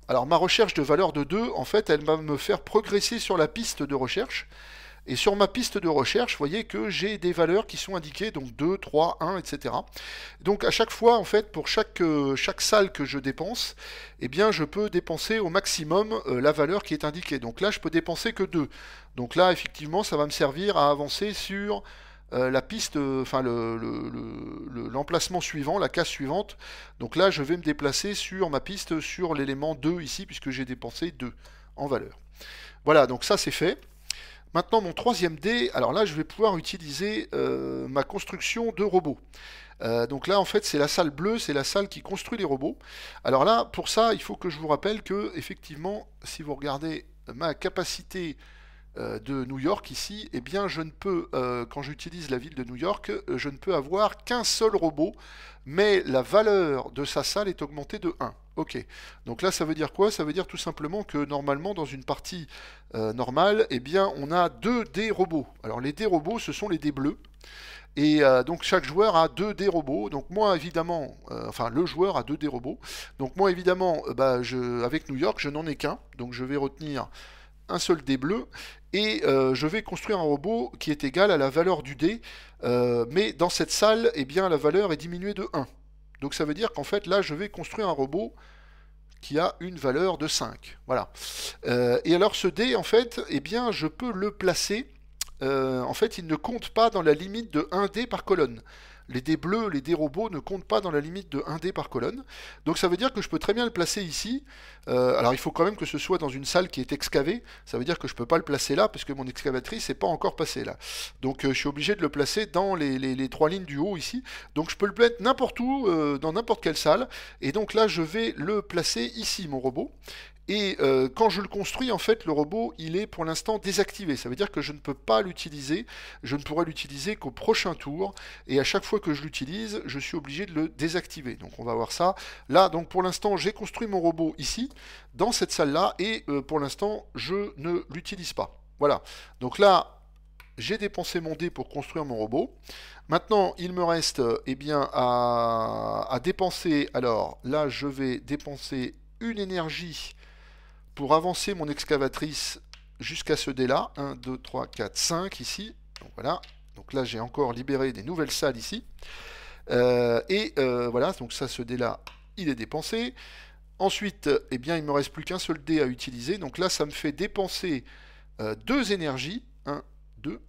Alors ma recherche de valeur de 2, en fait, elle va me faire progresser sur la piste de recherche. Et sur ma piste de recherche, vous voyez que j'ai des valeurs qui sont indiquées, donc 2, 3, 1, etc. Donc à chaque fois, en fait, pour chaque, euh, chaque salle que je dépense, eh bien, je peux dépenser au maximum euh, la valeur qui est indiquée. Donc là, je peux dépenser que 2. Donc là, effectivement, ça va me servir à avancer sur euh, la piste, enfin l'emplacement suivant, la case suivante. Donc là, je vais me déplacer sur ma piste sur l'élément 2 ici, puisque j'ai dépensé 2 en valeur. Voilà, donc ça c'est fait. Maintenant, mon troisième dé, alors là, je vais pouvoir utiliser euh, ma construction de robots. Euh, donc là, en fait, c'est la salle bleue, c'est la salle qui construit les robots. Alors là, pour ça, il faut que je vous rappelle que, effectivement, si vous regardez ma capacité euh, de New York ici, et eh bien je ne peux, euh, quand j'utilise la ville de New York, euh, je ne peux avoir qu'un seul robot, mais la valeur de sa salle est augmentée de 1. Ok, donc là ça veut dire quoi Ça veut dire tout simplement que normalement dans une partie normale, eh bien on a deux dés robots. Alors les dés robots ce sont les dés bleus, et donc chaque joueur a deux dés robots. Donc moi évidemment, enfin le joueur a 2 dés robots. Donc moi évidemment, bah, je, avec New York, je n'en ai qu'un. Donc je vais retenir un seul dé bleu, et euh, je vais construire un robot qui est égal à la valeur du dé, euh, mais dans cette salle, eh bien, la valeur est diminuée de 1. Donc ça veut dire qu'en fait, là, je vais construire un robot qui a une valeur de 5. Voilà. Euh, et alors ce dé, en fait, et eh bien, je peux le placer... en fait, il ne compte pas dans la limite de 1 dé par colonne les dés bleus, les dés robots ne comptent pas dans la limite de 1 dé par colonne. Donc ça veut dire que je peux très bien le placer ici. Euh, alors il faut quand même que ce soit dans une salle qui est excavée. Ça veut dire que je ne peux pas le placer là parce que mon excavatrice n'est pas encore passée là. Donc euh, je suis obligé de le placer dans les, trois lignes du haut ici. Donc je peux le placer n'importe où, euh, dans n'importe quelle salle. Et donc là je vais le placer ici mon robot. Et euh, quand je le construis, en fait, le robot, il est pour l'instant désactivé. Ça veut dire que je ne peux pas l'utiliser. Je ne pourrai l'utiliser qu'au prochain tour. Et à chaque fois que je l'utilise, je suis obligé de le désactiver. Donc on va voir ça. Là, donc pour l'instant, j'ai construit mon robot ici, dans cette salle-là. Et euh, pour l'instant, je ne l'utilise pas. Voilà. Donc là, j'ai dépensé mon dé pour construire mon robot. Maintenant, il me reste eh bien, à, à dépenser. Alors là, je vais dépenser une énergie pour avancer mon excavatrice jusqu'à ce dé là, 1, 2, 3, 4, 5 ici, donc voilà, donc là j'ai encore libéré des nouvelles salles ici, euh, et euh, voilà, donc ça ce dé là, il est dépensé, ensuite, euh, eh bien il me reste plus qu'un seul dé à utiliser, donc là ça me fait dépenser deux énergies, 1, 2,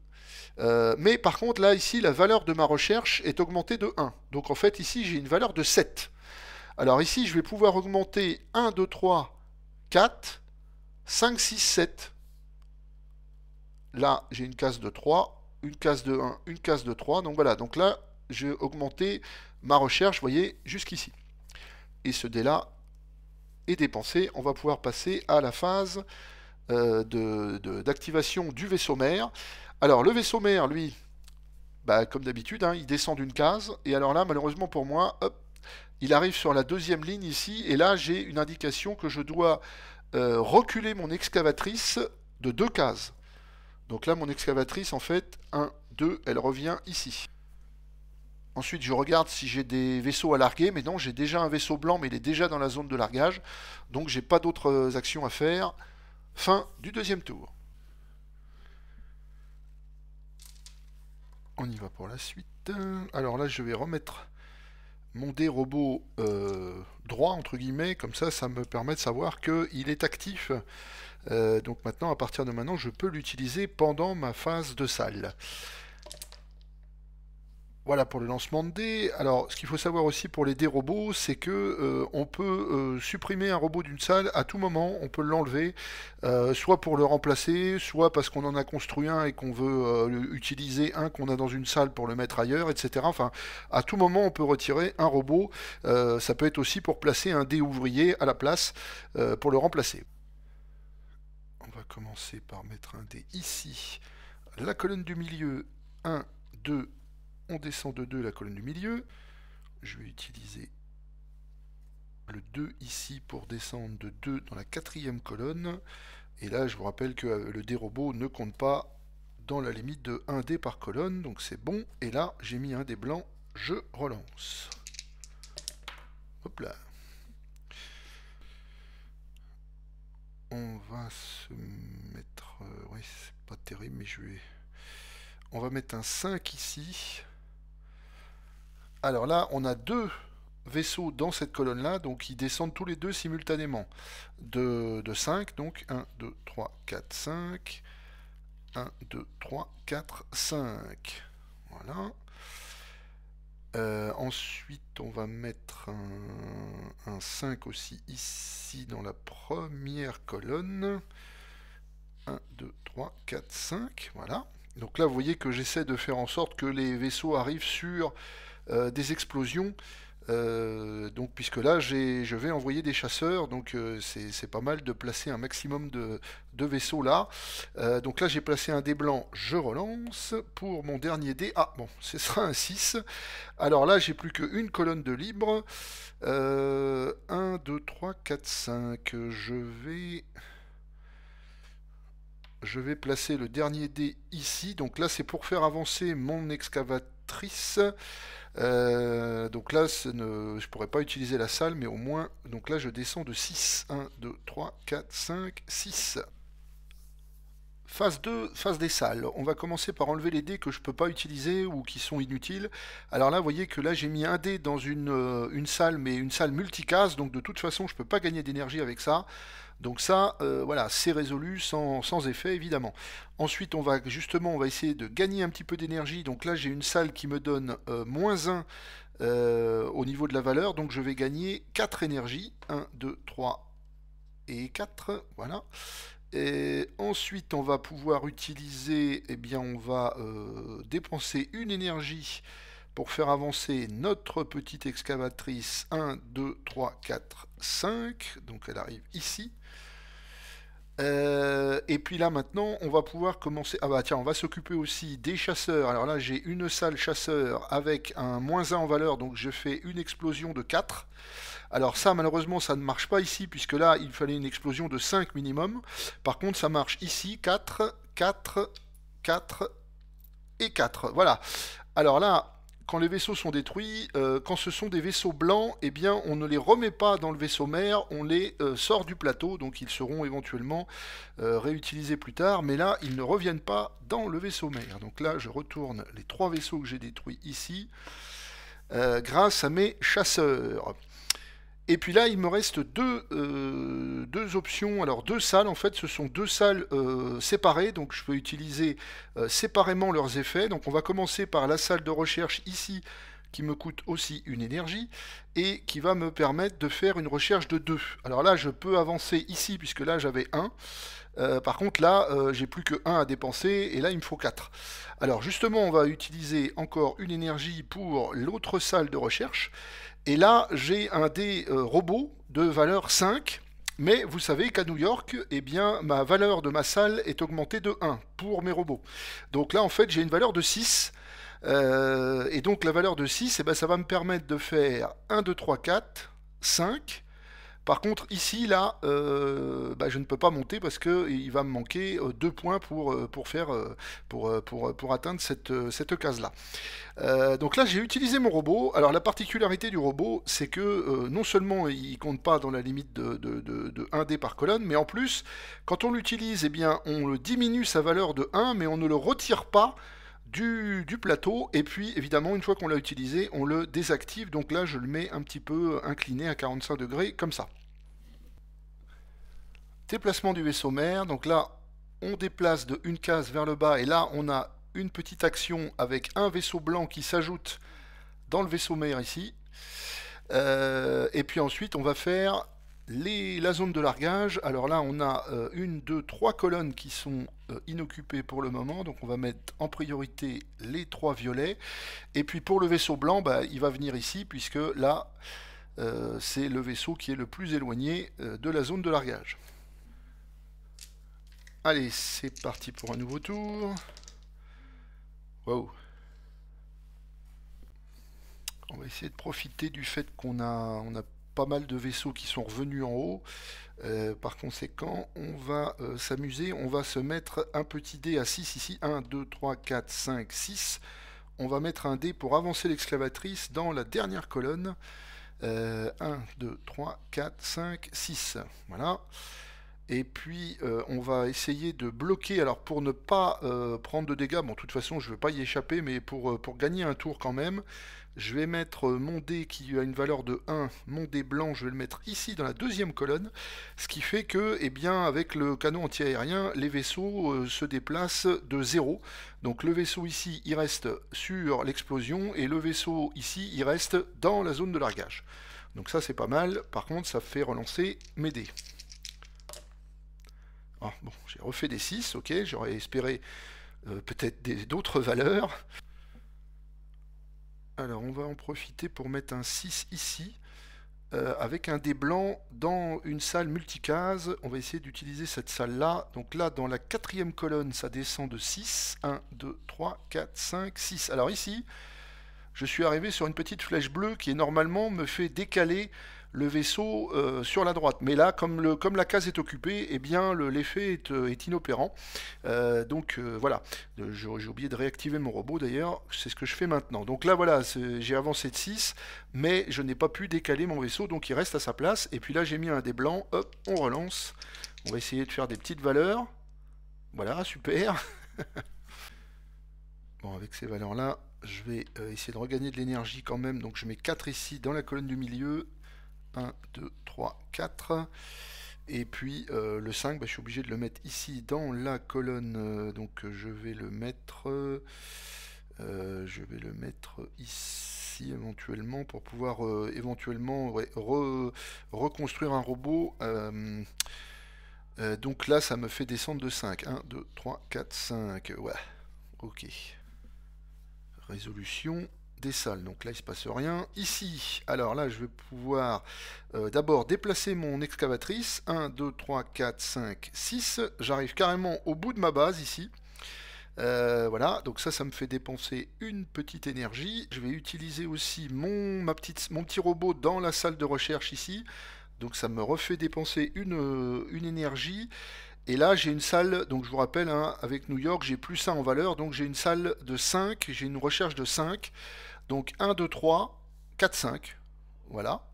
mais par contre là ici la valeur de ma recherche est augmentée de 1, donc en fait ici j'ai une valeur de 7, alors ici je vais pouvoir augmenter 1, 2, 3, 4, 5, 6, 7. Là, j'ai une case de 3, une case de 1, une case de 3. Donc voilà, donc là, j'ai augmenté ma recherche, vous voyez, jusqu'ici. Et ce là est dépensé. On va pouvoir passer à la phase euh, d'activation du vaisseau mère. Alors, le vaisseau mère, lui, bah, comme d'habitude, hein, il descend d'une case. Et alors là, malheureusement pour moi, hop, il arrive sur la deuxième ligne ici, et là j'ai une indication que je dois euh, reculer mon excavatrice de deux cases. Donc là mon excavatrice en fait, 1, 2, elle revient ici. Ensuite, je regarde si j'ai des vaisseaux à larguer, mais non, j'ai déjà un vaisseau blanc, mais il est déjà dans la zone de largage, donc j'ai pas d'autres actions à faire. Fin du deuxième tour. On y va pour la suite. Alors là, je vais remettre mon dé robot euh, droit, entre guillemets, comme ça, ça me permet de savoir qu'il est actif. Euh, donc maintenant, à partir de maintenant, je peux l'utiliser pendant ma phase de salle. Voilà pour le lancement de dés. Alors, ce qu'il faut savoir aussi pour les dés robots, c'est que euh, on peut euh, supprimer un robot d'une salle à tout moment. On peut l'enlever, euh, soit pour le remplacer, soit parce qu'on en a construit un et qu'on veut utiliser un qu'on a dans une salle pour le mettre ailleurs, etc. Enfin, à tout moment, on peut retirer un robot. ça peut être aussi pour placer un dé ouvrier à la place pour le remplacer. On va commencer par mettre un dé ici. La colonne du milieu, 1, 2, on descend de 2 la colonne du milieu. Je vais utiliser le 2 ici pour descendre de 2 dans la quatrième colonne. Et là, je vous rappelle que euh, le robot ne compte pas dans la limite de 1 dé par colonne, donc c'est bon. Et là, j'ai mis un dé blanc, je relance. Hop là. On va se mettre... Euh, oui, c'est pas terrible, mais je vais... On va mettre un 5 ici. Alors là, on a deux vaisseaux dans cette colonne-là, donc ils descendent tous les deux simultanément. De, 5, donc 1, 2, 3, 4, 5. 1, 2, 3, 4, 5. Voilà. Euh, ensuite, on va mettre un, 5 aussi ici dans la première colonne. 1, 2, 3, 4, 5. Voilà. Donc là, vous voyez que j'essaie de faire en sorte que les vaisseaux arrivent sur euh, des explosions. Euh, donc puisque là je vais envoyer des chasseurs, donc euh, c'est pas mal de placer un maximum de, vaisseaux là. donc là j'ai placé un dé blanc, je relance pour mon dernier dé. Ah bon, ce sera un 6. Alors là j'ai plus qu'une colonne de libre. 1, 2, 3, 4, 5. Je vais... Je vais placer le dernier dé ici. Donc là c'est pour faire avancer mon excavatrice. Euh, donc là, ne, pourrais pas utiliser la salle, mais au moins, donc là, je descends de 6. 1, 2, 3, 4, 5, 6. Phase 2, phase des salles. On va commencer par enlever les dés que je ne peux pas utiliser ou qui sont inutiles. Alors là, vous voyez que là, j'ai mis un dé dans une, euh, salle, mais une salle multicase, donc de toute façon, je ne peux pas gagner d'énergie avec ça. Donc ça, euh, voilà, c'est résolu sans, effet évidemment. Ensuite, on va justement, on va essayer de gagner un petit peu d'énergie. Donc là, j'ai une salle qui me donne euh, moins 1 euh, au niveau de la valeur, donc je vais gagner 4 énergies. 1, 2, 3 et 4, voilà. Et ensuite, on va pouvoir utiliser, eh bien, on va dépenser une énergie pour faire avancer notre petite excavatrice 1, 2, 3, 4, 5. Donc elle arrive ici. Euh, et puis là maintenant, on va pouvoir commencer. Ah bah tiens, on va s'occuper aussi des chasseurs. Alors là, j'ai une salle chasseur avec un moins 1 en valeur, donc je fais une explosion de 4. Alors ça, malheureusement, ça ne marche pas ici, puisque là, il fallait une explosion de 5 minimum. Par contre, ça marche ici, 4, 4, 4 et 4. Voilà. Alors là, quand les vaisseaux sont détruits, euh, quand ce sont des vaisseaux blancs, eh bien, on ne les remet pas dans le vaisseau mer on les euh, sort du plateau, donc ils seront éventuellement euh, réutilisés plus tard, mais là, ils ne reviennent pas dans le vaisseau mer Donc là, je retourne les trois vaisseaux que j'ai détruits ici, grâce à mes chasseurs. Et puis là, il me reste euh, deux, options, alors deux salles, en fait, ce sont deux salles euh, séparées, donc je peux utiliser euh, séparément leurs effets. Donc on va commencer par la salle de recherche ici, qui me coûte aussi une énergie, et qui va me permettre de faire une recherche de deux. Alors là, je peux avancer ici, puisque là j'avais un, par contre là, j'ai plus que un à dépenser, et là il me faut quatre. Alors justement, on va utiliser encore une énergie pour l'autre salle de recherche, et là, j'ai un dé euh, robot de valeur 5. Mais vous savez qu'à New York, eh bien, ma valeur de ma salle est augmentée de 1 pour mes robots. Donc là, en fait, j'ai une valeur de 6. Euh, et donc la valeur de 6, eh ben, ça va me permettre de faire 1, 2, 3, 4, 5. Par contre, ici, là, euh, bah, je ne peux pas monter parce qu'il va me manquer euh, deux points pour, euh, pour, faire, pour, pour, pour atteindre cette, case-là. donc là, j'ai utilisé mon robot. Alors, la particularité du robot, c'est que non seulement il ne compte pas dans la limite de, 1 dé par colonne, mais en plus, quand on l'utilise, eh bien, on le diminue sa valeur de 1, mais on ne le retire pas du, plateau et puis évidemment une fois qu'on l'a utilisé on le désactive donc là je le mets un petit peu incliné à 45 degrés comme ça Déplacement du vaisseau mère. Donc là, on déplace de une case vers le bas et là, on a une petite action avec un vaisseau blanc qui s'ajoute dans le vaisseau mère ici. Euh, et puis ensuite, on va faire les, la zone de largage. Alors là, on a euh, une, deux, trois colonnes qui sont euh, inoccupées pour le moment. Donc on va mettre en priorité les trois violets. Et puis pour le vaisseau blanc, bah, il va venir ici, puisque là, c'est le vaisseau qui est le plus éloigné de la zone de largage. Allez, c'est parti pour un nouveau tour. Waouh. On va essayer de profiter du fait qu'on a, on a pas mal de vaisseaux qui sont revenus en haut. Euh, par conséquent, on va euh, s'amuser. On va se mettre un petit dé à 6 ici. 1, 2, 3, 4, 5, 6. On va mettre un dé pour avancer l'exclavatrice dans la dernière colonne. 1, 2, 3, 4, 5, 6. Voilà. Et puis euh, on va essayer de bloquer, alors pour ne pas euh, prendre de dégâts, bon de toute façon je ne veux pas y échapper, mais euh, pour, gagner un tour quand même, je vais mettre mon dé qui a une valeur de 1, mon dé blanc, je vais le mettre ici dans la deuxième colonne, ce qui fait que, eh bien, avec le canon antiaérien, les vaisseaux se déplacent de 0. Donc le vaisseau ici, il reste sur l'explosion, et le vaisseau ici, il reste dans la zone de largage. Donc ça c'est pas mal, par contre ça fait relancer mes dés. Ah, bon, j'ai refait des 6, ok, j'aurais espéré euh, peut-être d'autres valeurs. Alors on va en profiter pour mettre un 6 ici, euh, avec un dé blanc dans une salle multicase. On va essayer d'utiliser cette salle-là. Donc là, dans la quatrième colonne, ça descend de 6. 1, 2, 3, 4, 5, 6. Alors ici, je suis arrivé sur une petite flèche bleue qui normalement me fait décaler le vaisseau euh, sur la droite. Mais là, comme, la case est occupée, eh bien l'effet est, euh, inopérant. Euh, donc voilà, j'ai oublié de réactiver mon robot d'ailleurs, c'est ce que je fais maintenant. Donc là voilà, j'ai avancé de 6, mais je n'ai pas pu décaler mon vaisseau, donc il reste à sa place. Et puis là j'ai mis un des blancs. hop, on relance. On va essayer de faire des petites valeurs. Voilà, super. bon, avec ces valeurs-là, je vais essayer de regagner de l'énergie quand même. Donc je mets 4 ici dans la colonne du milieu 1, 2, 3, 4. Et puis euh, le 5, bah, je suis obligé de le mettre ici dans la colonne. Euh, donc je vais le mettre. Euh, je vais le mettre ici éventuellement pour pouvoir éventuellement reconstruire un robot. donc là, ça me fait descendre de 5. 1, 2, 3, 4, 5. Ouais. Ok. Résolution des salles. Donc là, il ne se passe rien. Ici, alors là, je vais pouvoir euh, d'abord déplacer mon excavatrice. 1, 2, 3, 4, 5, 6. J'arrive carrément au bout de ma base ici. Euh, voilà, donc ça, ça me fait dépenser une petite énergie. Je vais utiliser aussi mon, ma petite, mon petit robot dans la salle de recherche ici. Donc ça me refait dépenser une, euh, une énergie. Et là, j'ai une salle, donc je vous rappelle, hein, avec New York, j'ai plus ça en valeur. Donc j'ai une salle de 5, j'ai une recherche de 5. Donc 1, 2, 3, 4, 5. Voilà.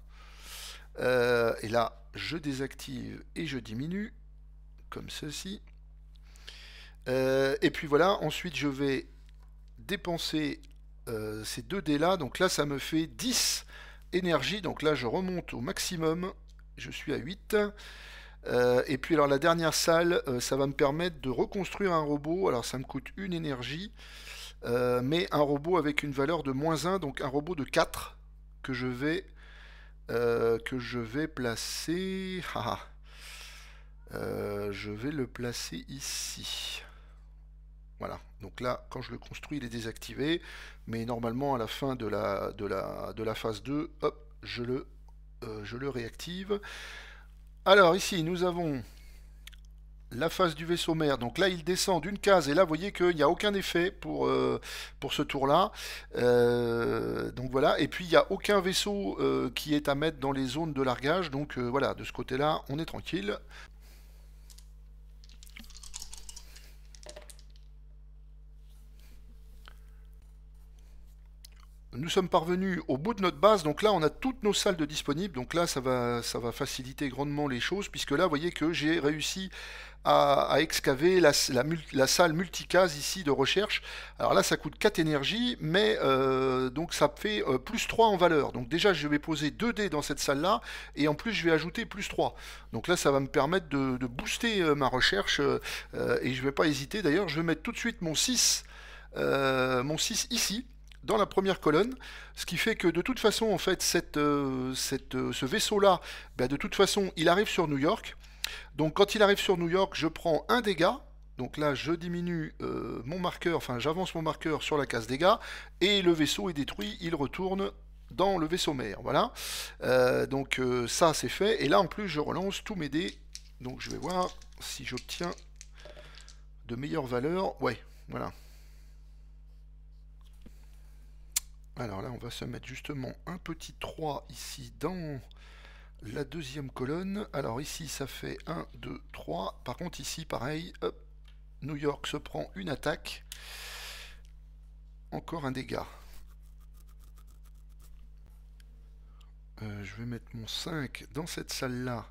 Euh, et là, je désactive et je diminue, comme ceci. Euh, et puis voilà, ensuite je vais dépenser euh, ces deux dés là. Donc là, ça me fait 10 énergie. Donc là, je remonte au maximum. Je suis à 8. et puis alors la dernière salle, ça va me permettre de reconstruire un robot. Alors ça me coûte une énergie. Euh, mais un robot avec une valeur de moins 1, donc un robot de 4 que je vais, euh, que je vais placer. Euh, je vais le placer ici. Voilà, donc là, quand je le construis, il est désactivé, mais normalement, à la fin de la, de la, de la phase 2, hop, je le, je le réactive. Alors ici, nous avons la face du vaisseau mère. Donc là, il descend d'une case, et là, vous voyez qu'il n'y a aucun effet pour, euh, pour ce tour-là. Euh, donc voilà, et puis il n'y a aucun vaisseau euh, qui est à mettre dans les zones de largage, donc voilà, de ce côté-là, on est tranquille. nous sommes parvenus au bout de notre base. Donc là, on a toutes nos salles de disponibles. Donc là, ça va, ça va faciliter grandement les choses, puisque là, vous voyez que j'ai réussi à, excaver la, salle multicase ici de recherche. Alors là, ça coûte 4 énergies, mais euh, donc ça fait euh, plus 3 en valeur. Donc déjà, je vais poser 2 dés dans cette salle-là, et en plus, je vais ajouter plus 3. Donc là, ça va me permettre de, booster euh, ma recherche, et je ne vais pas hésiter. D'ailleurs, je vais mettre tout de suite mon 6, mon 6 ici dans la première colonne, ce qui fait que de toute façon, en fait, euh, euh, ce vaisseau-là, ben, de toute façon, il arrive sur New York. Donc quand il arrive sur New York, je prends un dégât. Donc là, je diminue euh, mon marqueur, enfin j'avance mon marqueur sur la case dégâts, et le vaisseau est détruit, il retourne dans le vaisseau mère. Voilà. donc ça, c'est fait. Et là, en plus, je relance tous mes dés. Donc je vais voir si j'obtiens de meilleures valeurs. Ouais, voilà. Alors là, on va se mettre justement un petit 3 ici dans la deuxième colonne. Alors ici, ça fait 1, 2, 3. Par contre, ici, pareil, hop, New York se prend une attaque. Encore un dégât. Euh, je vais mettre mon 5 dans cette salle-là.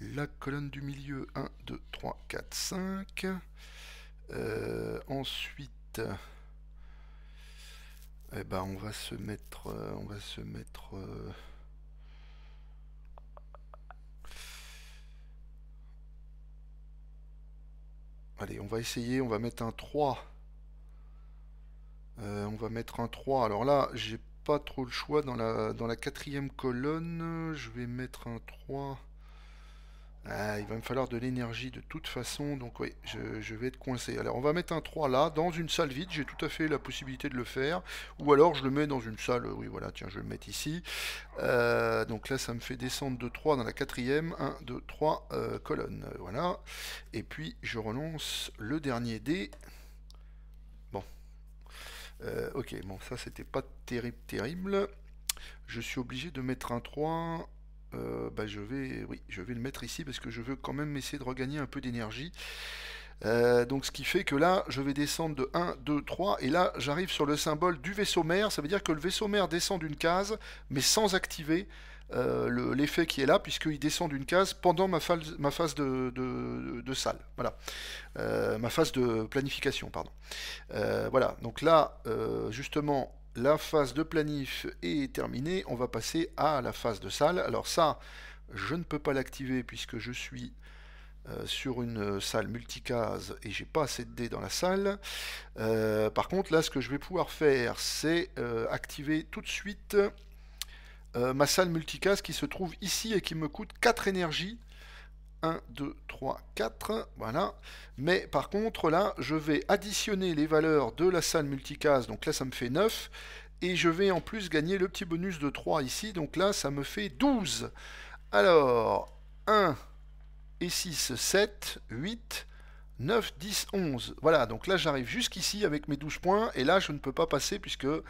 La colonne du milieu, 1, 2, 3, 4, 5. ensuite... Eh ben, on va se mettre, euh, on va se mettre. Euh, allez, on va essayer, on va mettre un 3. Euh, on va mettre un 3. Alors là, j'ai pas trop le choix dans la, dans la quatrième colonne. Je vais mettre un 3. Ah, il va me falloir de l'énergie de toute façon, donc oui, je, vais être coincé. Alors on va mettre un 3 là, dans une salle vide, j'ai tout à fait la possibilité de le faire, ou alors je le mets dans une salle, oui voilà, tiens, je vais le mettre ici. Euh, donc là, ça me fait descendre de 3 dans la quatrième, 1, 2, 3 colonne, colonnes, voilà. Et puis je relance le dernier dé. Bon. Euh, ok, bon, ça c'était pas terrible, terrible. Je suis obligé de mettre un 3 euh, bah, je, vais, oui, je vais le mettre ici parce que je veux quand même essayer de regagner un peu d'énergie. Euh, donc ce qui fait que là, je vais descendre de 1, 2, 3, et là, j'arrive sur le symbole du vaisseau mère. Ça veut dire que le vaisseau mère descend d'une case, mais sans activer euh, l'effet qui est là, puisqu'il descend d'une case pendant ma, phase, de, salle. Voilà. ma phase de planification, pardon. voilà, donc là, justement, la phase de planif est terminée, on va passer à la phase de salle. Alors ça, je ne peux pas l'activer puisque je suis euh, sur une euh, salle multicase et j'ai pas assez de dés dans la salle. Euh, par contre, là, ce que je vais pouvoir faire, c'est activer tout de suite ma salle multicase qui se trouve ici et qui me coûte 4 énergies 1, 2, 3, 4, voilà. Mais par contre, là, je vais additionner les valeurs de la salle multicase, donc là, ça me fait 9, et je vais en plus gagner le petit bonus de 3 ici, donc là, ça me fait 12. Alors, 1 et 6, 7, 8, 9, 10, 11. Voilà, donc là, j'arrive jusqu'ici avec mes 12 points, et là, je ne peux pas passer puisque euh,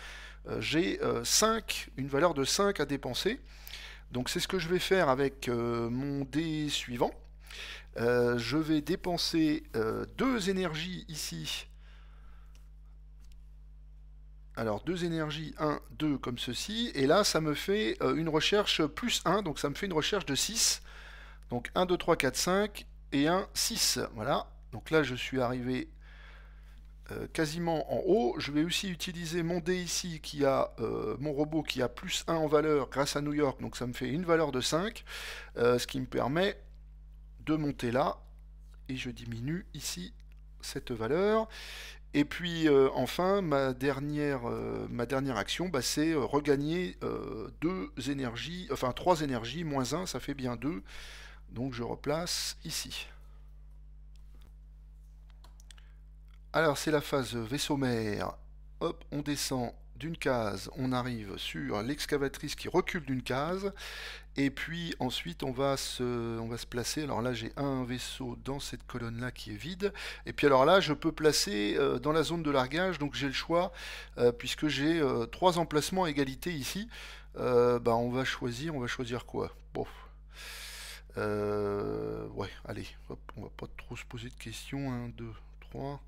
j'ai 5, euh, une valeur de 5 à dépenser. Donc c'est ce que je vais faire avec euh, mon dé suivant. Euh, je vais dépenser euh, deux énergies ici. Alors deux énergies, 1, 2 comme ceci. Et là ça me fait euh, une recherche plus 1, donc ça me fait une recherche de 6. Donc 1, 2, 3, 4, 5 et 1, 6. Voilà. Donc là je suis arrivé euh, quasiment en haut. Je vais aussi utiliser mon dé ici, qui a, euh, mon robot qui a plus 1 en valeur grâce à New York, donc ça me fait une valeur de 5, euh, ce qui me permet de monter là, et je diminue ici cette valeur. Et puis enfin, ma dernière, action, bah, c'est regagner deux énergies, enfin 3 énergies, moins 1, ça fait bien 2, donc je replace ici. Alors c'est la phase vaisseau mère Hop, on descend d'une case, on arrive sur l'excavatrice qui recule d'une case, et puis ensuite on va se, on va se placer, alors là j'ai un vaisseau dans cette colonne là qui est vide, et puis alors là je peux placer euh, dans la zone de largage, donc j'ai le choix, euh, puisque j'ai euh, trois emplacements à égalité ici, bah, on va choisir, on va choisir quoi Bon, ouais, allez, on va pas trop se poser de questions, 1, 2, 3...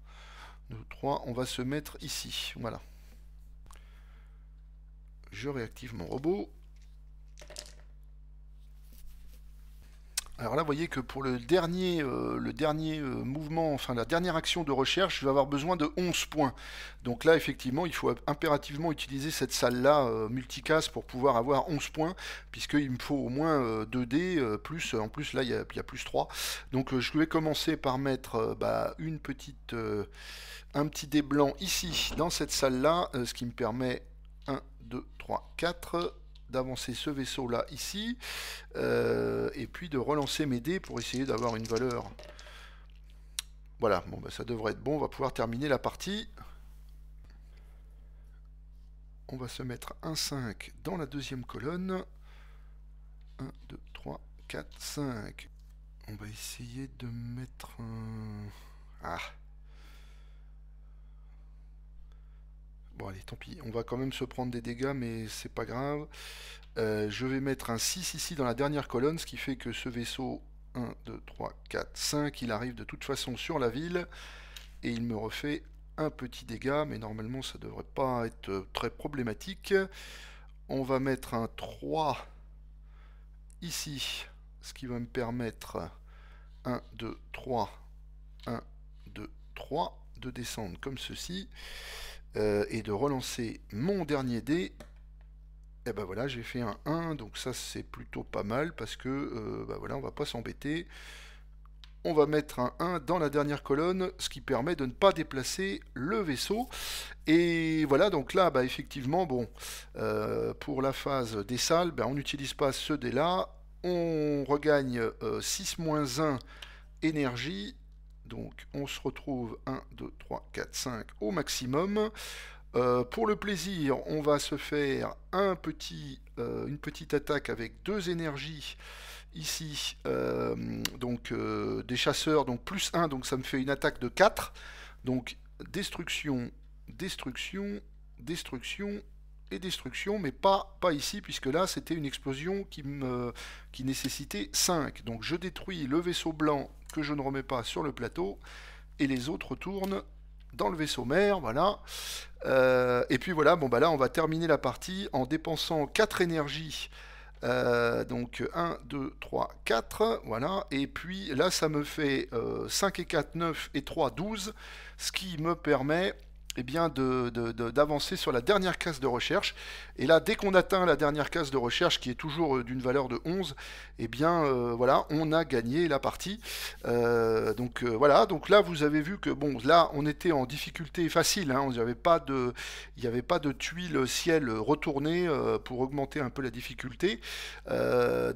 2, 3, on va se mettre ici, voilà. Je réactive mon robot. Alors là, vous voyez que pour le dernier, euh, le dernier euh, mouvement, enfin la dernière action de recherche, je vais avoir besoin de 11 points. Donc là, effectivement, il faut impérativement utiliser cette salle-là multicasse euh, multicast pour pouvoir avoir 11 points, puisqu'il me faut au moins 2 dés, plus, en plus là, il y, a, plus 3. Donc je vais commencer par mettre bah, une petite, un petit dé blanc ici, dans cette salle-là, ce qui me permet 1, 2, 3, 4 d'avancer ce vaisseau là ici euh, et puis de relancer mes dés pour essayer d'avoir une valeur voilà bon bah ça devrait être bon on va pouvoir terminer la partie on va se mettre un 5 dans la deuxième colonne 1 2 3 4 5 on va essayer de mettre un ah Bon allez, tant pis, on va quand même se prendre des dégâts, mais c'est pas grave. Euh, je vais mettre un 6 ici dans la dernière colonne, ce qui fait que ce vaisseau, 1, 2, 3, 4, 5, il arrive de toute façon sur la ville, et il me refait un petit dégât, mais normalement ça devrait pas être très problématique. On va mettre un 3 ici, ce qui va me permettre 1, 2, 3, 1, 2, 3 de descendre comme ceci. Euh, et de relancer mon dernier dé, et eh ben voilà, j'ai fait un 1, donc ça c'est plutôt pas mal parce que ben voilà, on va pas s'embêter. On va mettre un 1 dans la dernière colonne, ce qui permet de ne pas déplacer le vaisseau. Et voilà, donc là, ben effectivement, bon, euh, pour la phase des salles, bah, on n'utilise pas ce dé là. On regagne 6-1 énergie donc on se retrouve 1, 2, 3, 4, 5 au maximum. Euh, pour le plaisir, on va se faire un petit, euh, une petite attaque avec deux énergies ici. Euh, donc des chasseurs, donc plus 1, donc ça me fait une attaque de 4. Donc destruction, destruction, destruction et destruction, mais pas, pas ici, puisque là c'était une explosion qui, me, qui nécessitait 5. Donc je détruis le vaisseau blanc que je ne remets pas sur le plateau, et les autres tournent dans le vaisseau mère, voilà. Euh, et puis voilà, bon bah là on va terminer la partie en dépensant 4 énergies. Euh, donc 1, 2, 3, 4, voilà. Et puis là ça me fait 5 euh, et 4, 9 et 3, 12, ce qui me permet eh bien d'avancer sur la dernière case de recherche. Et là, dès qu'on atteint la dernière case de recherche, qui est toujours euh, d'une valeur de 11, et eh bien euh, voilà, on a gagné la partie. Euh, donc voilà, donc là vous avez vu que bon, là on était en difficulté facile, on hein. pas de, il n'y avait pas de tuile ciel retournées pour augmenter un peu la difficulté.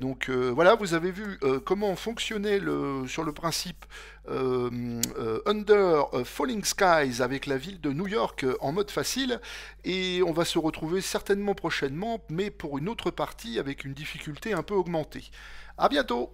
donc voilà, vous avez vu comment fonctionnait le, sur le principe euh, euh, Under euh, Falling Skies avec la ville de New York en mode facile. Et on va se retrouver certainement prochainement, mais pour une autre partie avec une difficulté un peu augmentée. A bientôt